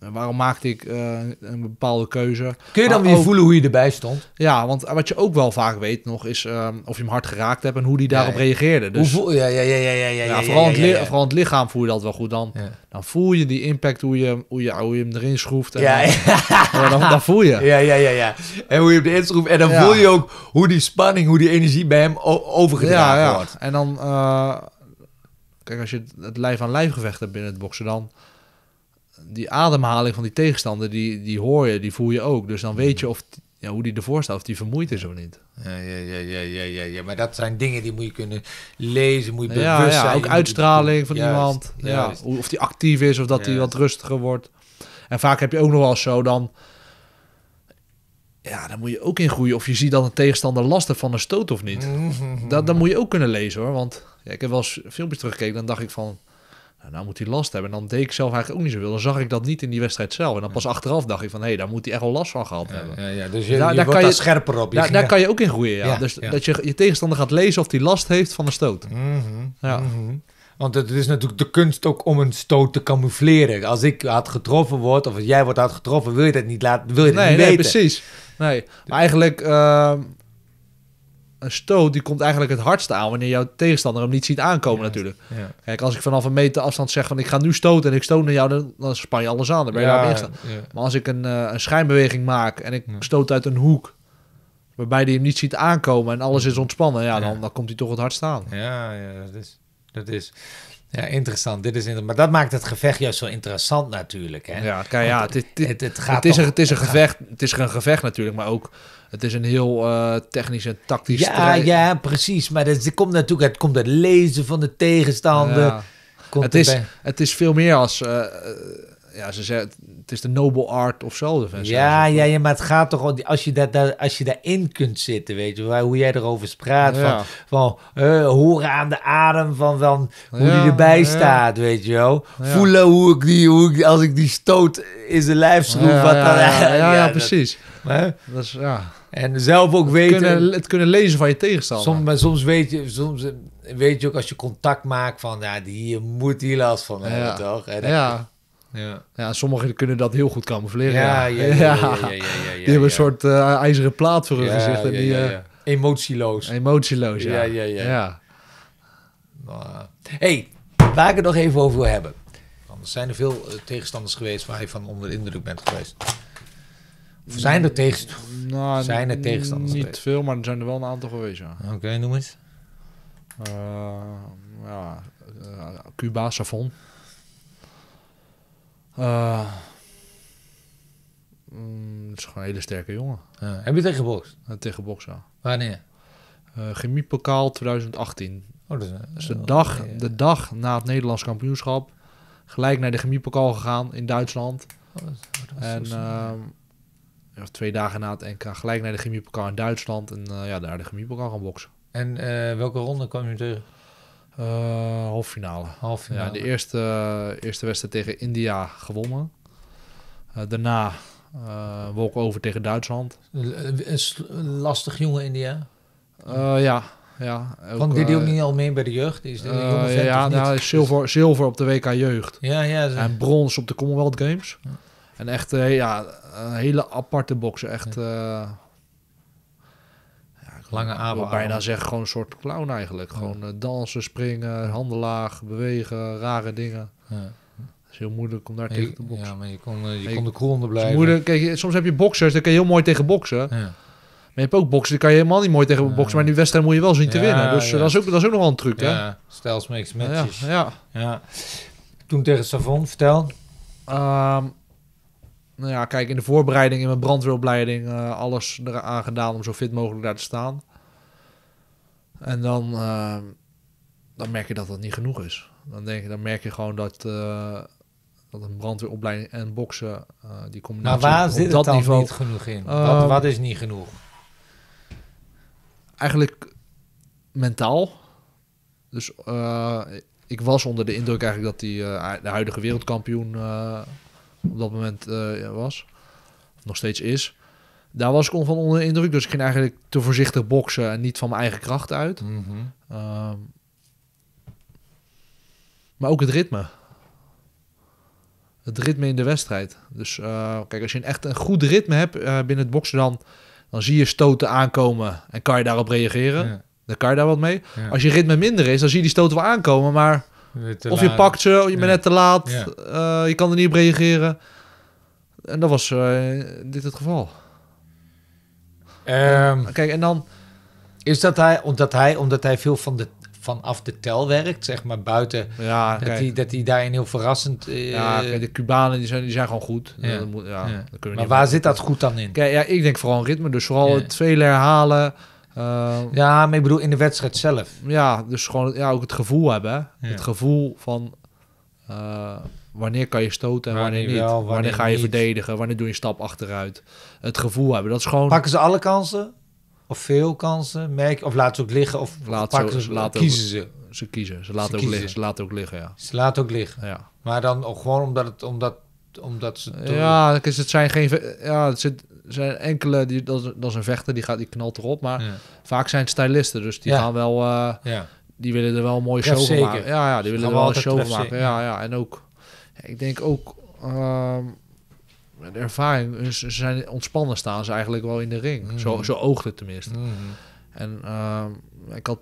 eh, waarom maakte ik eh, een bepaalde keuze? Kun je dan maar weer voelen hoe je erbij stond? Ja, want wat je ook wel vaak weet nog is ehm, of je hem hard geraakt hebt en hoe die daarop reageerde. Dus, hoe voel, ja, ja, ja, ja, ja, ja, ja, vooral, het lichaam, voel je dat wel goed. Dan, dan voel je die impact, hoe je, hoe je, hoe je hem erin schroeft. En, ja, ja. Dan, dan, voel je. Ja, ja, ja, ja. En hoe je hem erin schroeft. En dan voel je ook hoe die spanning, hoe die energie bij hem overgedragen wordt. En dan, eh, kijk, als je het lijf aan lijf gevecht hebt binnen het boksen, dan die ademhaling van die tegenstander, die, die hoor je, die voel je ook. Dus dan weet je mm. of ja, hoe die ervoor staat, of die vermoeid is of niet. Ja, ja, ja, ja, ja, ja. Maar dat zijn dingen die moet je kunnen lezen, moet je bewust ja, ja, Ook uitstraling van iemand. Ja, of die actief is, of dat hij wat rustiger wordt. En vaak heb je ook nog wel zo dan... Ja, dan moet je ook in groeien. Of je ziet dat een tegenstander last heeft van een stoot of niet. Mm-hmm. Dat, dat moet je ook kunnen lezen hoor. Want ja, ik heb wel eens filmpjes teruggekeken. Dan dacht ik van... Nou, nou moet hij last hebben. En dan deed ik zelf eigenlijk ook niet zoveel. Dan zag ik dat niet in die wedstrijd zelf. En dan pas achteraf dacht ik van... hé, hey, daar moet hij echt wel last van gehad hebben. Ja, ja, dus je, daar, daar kan je, scherper op. Je daar, kan je ook in groeien, ja. dus dat je je tegenstander gaat lezen of hij last heeft van een stoot. Mhm, ja. Mhm. Want het is natuurlijk de kunst ook om een stoot te camoufleren. Als ik hard getroffen word of als jij wordt hard getroffen, wil je dat niet laten, wil je nee, niet weten. Nee, precies. Nee, maar eigenlijk ehm, een stoot die komt eigenlijk het hardste aan wanneer jouw tegenstander hem niet ziet aankomen natuurlijk. Ja. Kijk, als ik vanaf een meter afstand zeg van ik ga nu stoten en ik stoot naar jou, dan, dan span je alles aan. Dan ben je daar Maar als ik een, eh, een schijnbeweging maak en ik stoot uit een hoek waarbij hij hem niet ziet aankomen en alles is ontspannen, ja, dan, dan komt hij toch het hardst aan. Ja, ja dat is... Dat is. Ja, interessant. Dit is Maar dat maakt het gevecht juist zo interessant natuurlijk. Hè? Ja, kijk, ja, het, het, het, gaat is, een, het is een gevecht. Het is een gevecht natuurlijk, maar ook het is een heel eh, technisch en tactisch. Ja, ja, precies. Maar het komt natuurlijk het komt het lezen van de tegenstander. Ja. het, is, het is veel meer als. Eh, eh, ja, ze zegt, het is de noble art of zo. Ja, ja, ja, maar het gaat toch om, als je, dat, als je daarin kunt zitten, weet je, waar, hoe jij erover praat, van, van eh, horen aan de adem van, van hoe die erbij staat, weet je wel. Voelen hoe ik die, hoe ik, als ik die stoot in zijn lijf schroef. ja, precies. Dat, dat is, ja. En zelf ook het weten. Kunnen, het kunnen lezen van je tegenstander. Soms, maar soms weet je, soms eh, weet je ook als je contact maakt van, ja, die moet hier last van hebben, ja. toch? En ja. Ja. ja, sommigen kunnen dat heel goed camoufleren. Ja, ja, ja. ja, ja, ja die hebben een soort uh, ijzeren plaat voor hun gezicht. En die, uh, Emotieloos. Emotieloos, ja. Ja, ja, nou, eh, hey, waar ik het nog even over wil hebben. Anders zijn er veel tegenstanders geweest waar je van onder indruk bent geweest. Of zijn er, tegen... Mm, nou, zijn er tegenstanders Niet veel, maar er zijn er wel een aantal geweest, Oké, noem eens. ja, Cuba, Savon. Eh, mm, het is gewoon een hele sterke jongen. Heb je tegen gebokst? tegen boksen, Wanneer? Uh, Chemiepokaal 2018. Oh, dat is, dus eh, de, dag, de dag na het Nederlands kampioenschap. Gelijk naar de chemiepokaal gegaan in Duitsland. Oh, oh, en ehm, twee dagen na het NK gelijk naar de chemiepokaal in Duitsland. En ja, daar de chemiepokaal gaan boksen. En welke ronde kwam je tegen? Uh, eh, half finale. Half de eerste, eerste wedstrijd tegen India gewonnen. Eh, daarna uh, over tegen Duitsland. Een lastig jongen India. ja, ja. Ook, die die ook niet al mee bij de jeugd? Die is de ja, nou, zilver, zilver op de WK jeugd. Ja, ja. En brons op de Commonwealth Games. En echt ja, een hele aparte boksen. Echt Lange avond. bijna je zegt, gewoon een soort clown eigenlijk. Gewoon eh, dansen, springen, handen laag, bewegen, rare dingen. Ja. is heel moeilijk om daar tegen te boksen. Ja, maar je kon, eh, je kon de cool onder dus blijven. Moeilijk, kijk, soms heb je boxers, daar kan je heel mooi tegen boksen. Ja. Maar je hebt ook boksen, die kan je helemaal niet mooi tegen boksen. Maar in die wedstrijd moet je wel zien te winnen. Dus eh, dat, is ook, dat is ook nog wel een truc, hè? Stijls makes matches. Ja, ja. Toen tegen Savon, vertel. Ehm, nou ja, kijk, in de voorbereiding, in mijn brandweeropleiding, eh, alles eraan gedaan om zo fit mogelijk daar te staan. En dan, eh, dan merk je dat dat niet genoeg is. Dan, denk je, dan merk je gewoon dat, eh, dat een brandweeropleiding en boksen, die combinatie Maar waar op zit dat niveau, niet genoeg in? Wat, wat, is niet genoeg? Eigenlijk mentaal. Dus ik was onder de indruk eigenlijk dat die, de huidige wereldkampioen op dat moment eh, was. Of nog steeds is. Daar was ik van onder indruk. Dus ik ging eigenlijk te voorzichtig boksen en niet van mijn eigen kracht uit. Mhm. Ehm, maar ook het ritme. Het ritme in de wedstrijd. Dus eh, kijk, als je een echt een goed ritme hebt eh, binnen het boksen, dan, dan zie je stoten aankomen en kan je daarop reageren. Dan kan je daar wat mee. Als je ritme minder is, dan zie je die stoten wel aankomen, maar of je pakt ze, je bent net te laat, eh, je kan er niet op reageren. En dat was eh, dit het geval. Ehm, kijk, en dan... Is dat hij, omdat hij, omdat hij veel van de, vanaf de tel werkt, zeg maar buiten, ja, dat, hij, dat hij daarin heel verrassend... Uh, ja, de Cubanen die zijn, die zijn gewoon goed. Ja. Dat moet, ja, dat maar waar zit dat goed dan in? Kijk, ja, ik denk vooral ritme, dus vooral het vele herhalen... Ehm, ja, maar ik bedoel in de wedstrijd zelf. Ja, dus gewoon ja, ook het gevoel hebben. Het gevoel van eh, wanneer kan je stoten en wanneer, niet. wanneer, ga je verdedigen, wanneer doe je een stap achteruit. Het gevoel hebben, dat is gewoon... Pakken ze alle kansen? Of veel kansen? Merk, of laten ze ook liggen? Of laat pakken ze, laat kiezen ze? Ze kiezen, ze laten, ze ook, kiezen. Liggen, ze laten ook liggen, ja. Ze laten ook liggen? Ja. Maar dan ook gewoon omdat, het, omdat, omdat ze... ja, Ja, het zijn geen... Ja, het zit, zijn enkele, die, dat, dat is een vechter, die, gaat, die knalt erop. Maar vaak zijn stylisten, dus die gaan wel... Eh, ja. Die willen er wel een mooie show van maken. Ja, ja die willen wel een show maken. Ja, ja. En ook, ik denk ook... Ehm, de ervaring, ze zijn ontspannen staan ze eigenlijk wel in de ring. Mhm. Zo, zo oogt het tenminste. Mhm. En ehm, ik had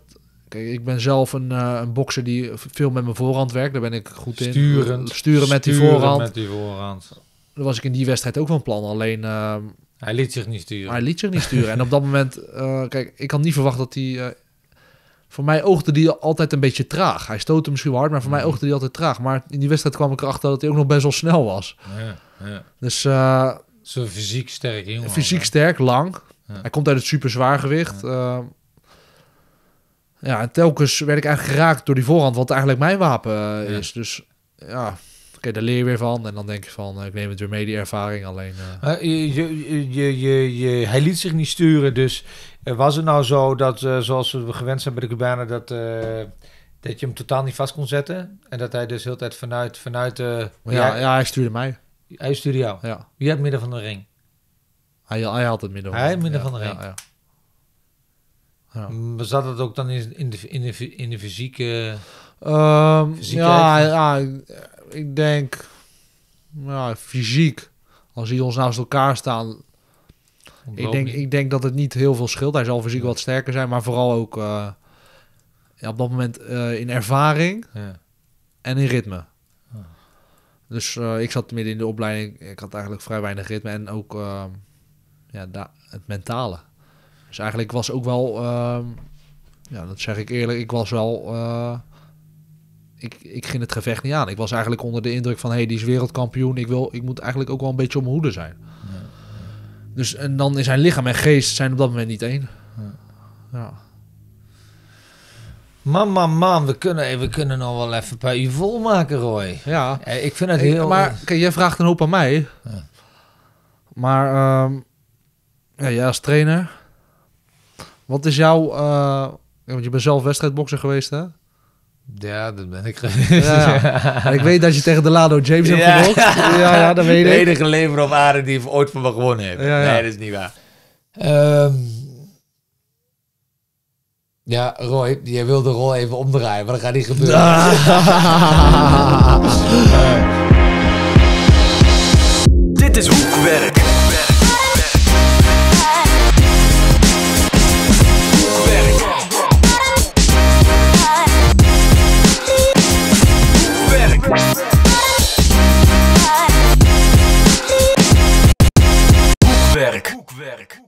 ik ben zelf een, uh, een bokser die veel met mijn voorhand werkt. Daar ben ik goed in. Sturen, sturen met, die voorhand. met die voorhand. Daar was ik in die wedstrijd ook van plan. Alleen ehm, hij liet zich niet sturen. hij liet zich niet sturen. en op dat moment, eh, kijk, ik had niet verwacht dat hij. Eh, voor mij oogde die altijd een beetje traag. Hij stootte misschien hard, maar voor mij mm. oogde die altijd traag. Maar in die wedstrijd kwam ik erachter dat hij ook nog best wel snel was. Ja, ja. Dus. Uh, Zo fysiek sterk, jongen. Fysiek sterk, lang. Hij komt uit het super zwaar Ja. ja, en telkens werd ik eigenlijk geraakt door die voorhand, wat eigenlijk mijn wapen is. Dus ja oké, daar leer je weer van. En dan denk je van, eh, ik neem het weer mee, die ervaring. Alleen... Eh, je, je, je, je, hij liet zich niet sturen, dus eh, was het nou zo dat, zoals we gewend zijn bij de Cubanen, dat, dat je hem totaal niet vast kon zetten? En dat hij dus de tijd vanuit... vanuit ja, ja, hij stuurde mij. Hij stuurde jou? Ja. Wie had midden van de ring? Hij, hij had het midden van Hij midden van de ring? ja. Ja. Mm, zat dat ook dan in, de, in, de, in de fysieke. Ehm, ja, ja, ik denk, nou, fysiek, als die ons naast elkaar staan, ik denk, ik denk dat het niet heel veel scheelt. Hij zal fysiek wat sterker zijn, maar vooral ook eh, ja, op dat moment eh, in ervaring ja. en in ritme. Ah. Dus eh, ik zat midden in de opleiding, ik had eigenlijk vrij weinig ritme en ook ehm, ja, het mentale. Dus eigenlijk was ook wel, ehm, ja, dat zeg ik eerlijk, ik was wel ik, ik ging het gevecht niet aan. Ik was eigenlijk onder de indruk van, hé, hey, die is wereldkampioen. Ik, wil, ik moet eigenlijk ook wel een beetje op mijn hoede zijn. Ja. Dus en dan is zijn lichaam en geest zijn op dat moment niet één. Ja. ja. Man, man, we kunnen, we kunnen nog wel even bij u volmaken, Roy. Ja. Eh, ik vind het heel... maar kijk, jij vraagt een hoop aan mij. Maar ehm, ja, jij als trainer, wat is jouw... Eh, want je bent zelf wedstrijdbokser geweest, hè? Ja, dat ben ik Ja. ik weet dat je tegen de Lado James hebt ja. Ja, ja, dat weet de ik. De enige lever op aarde die ooit van me gewonnen heeft. Nee, dat is niet waar. Ehm, ja, Roy, jij wil de rol even omdraaien, maar dat gaat niet gebeuren. Ah. Dit is Hoekwerk. werk.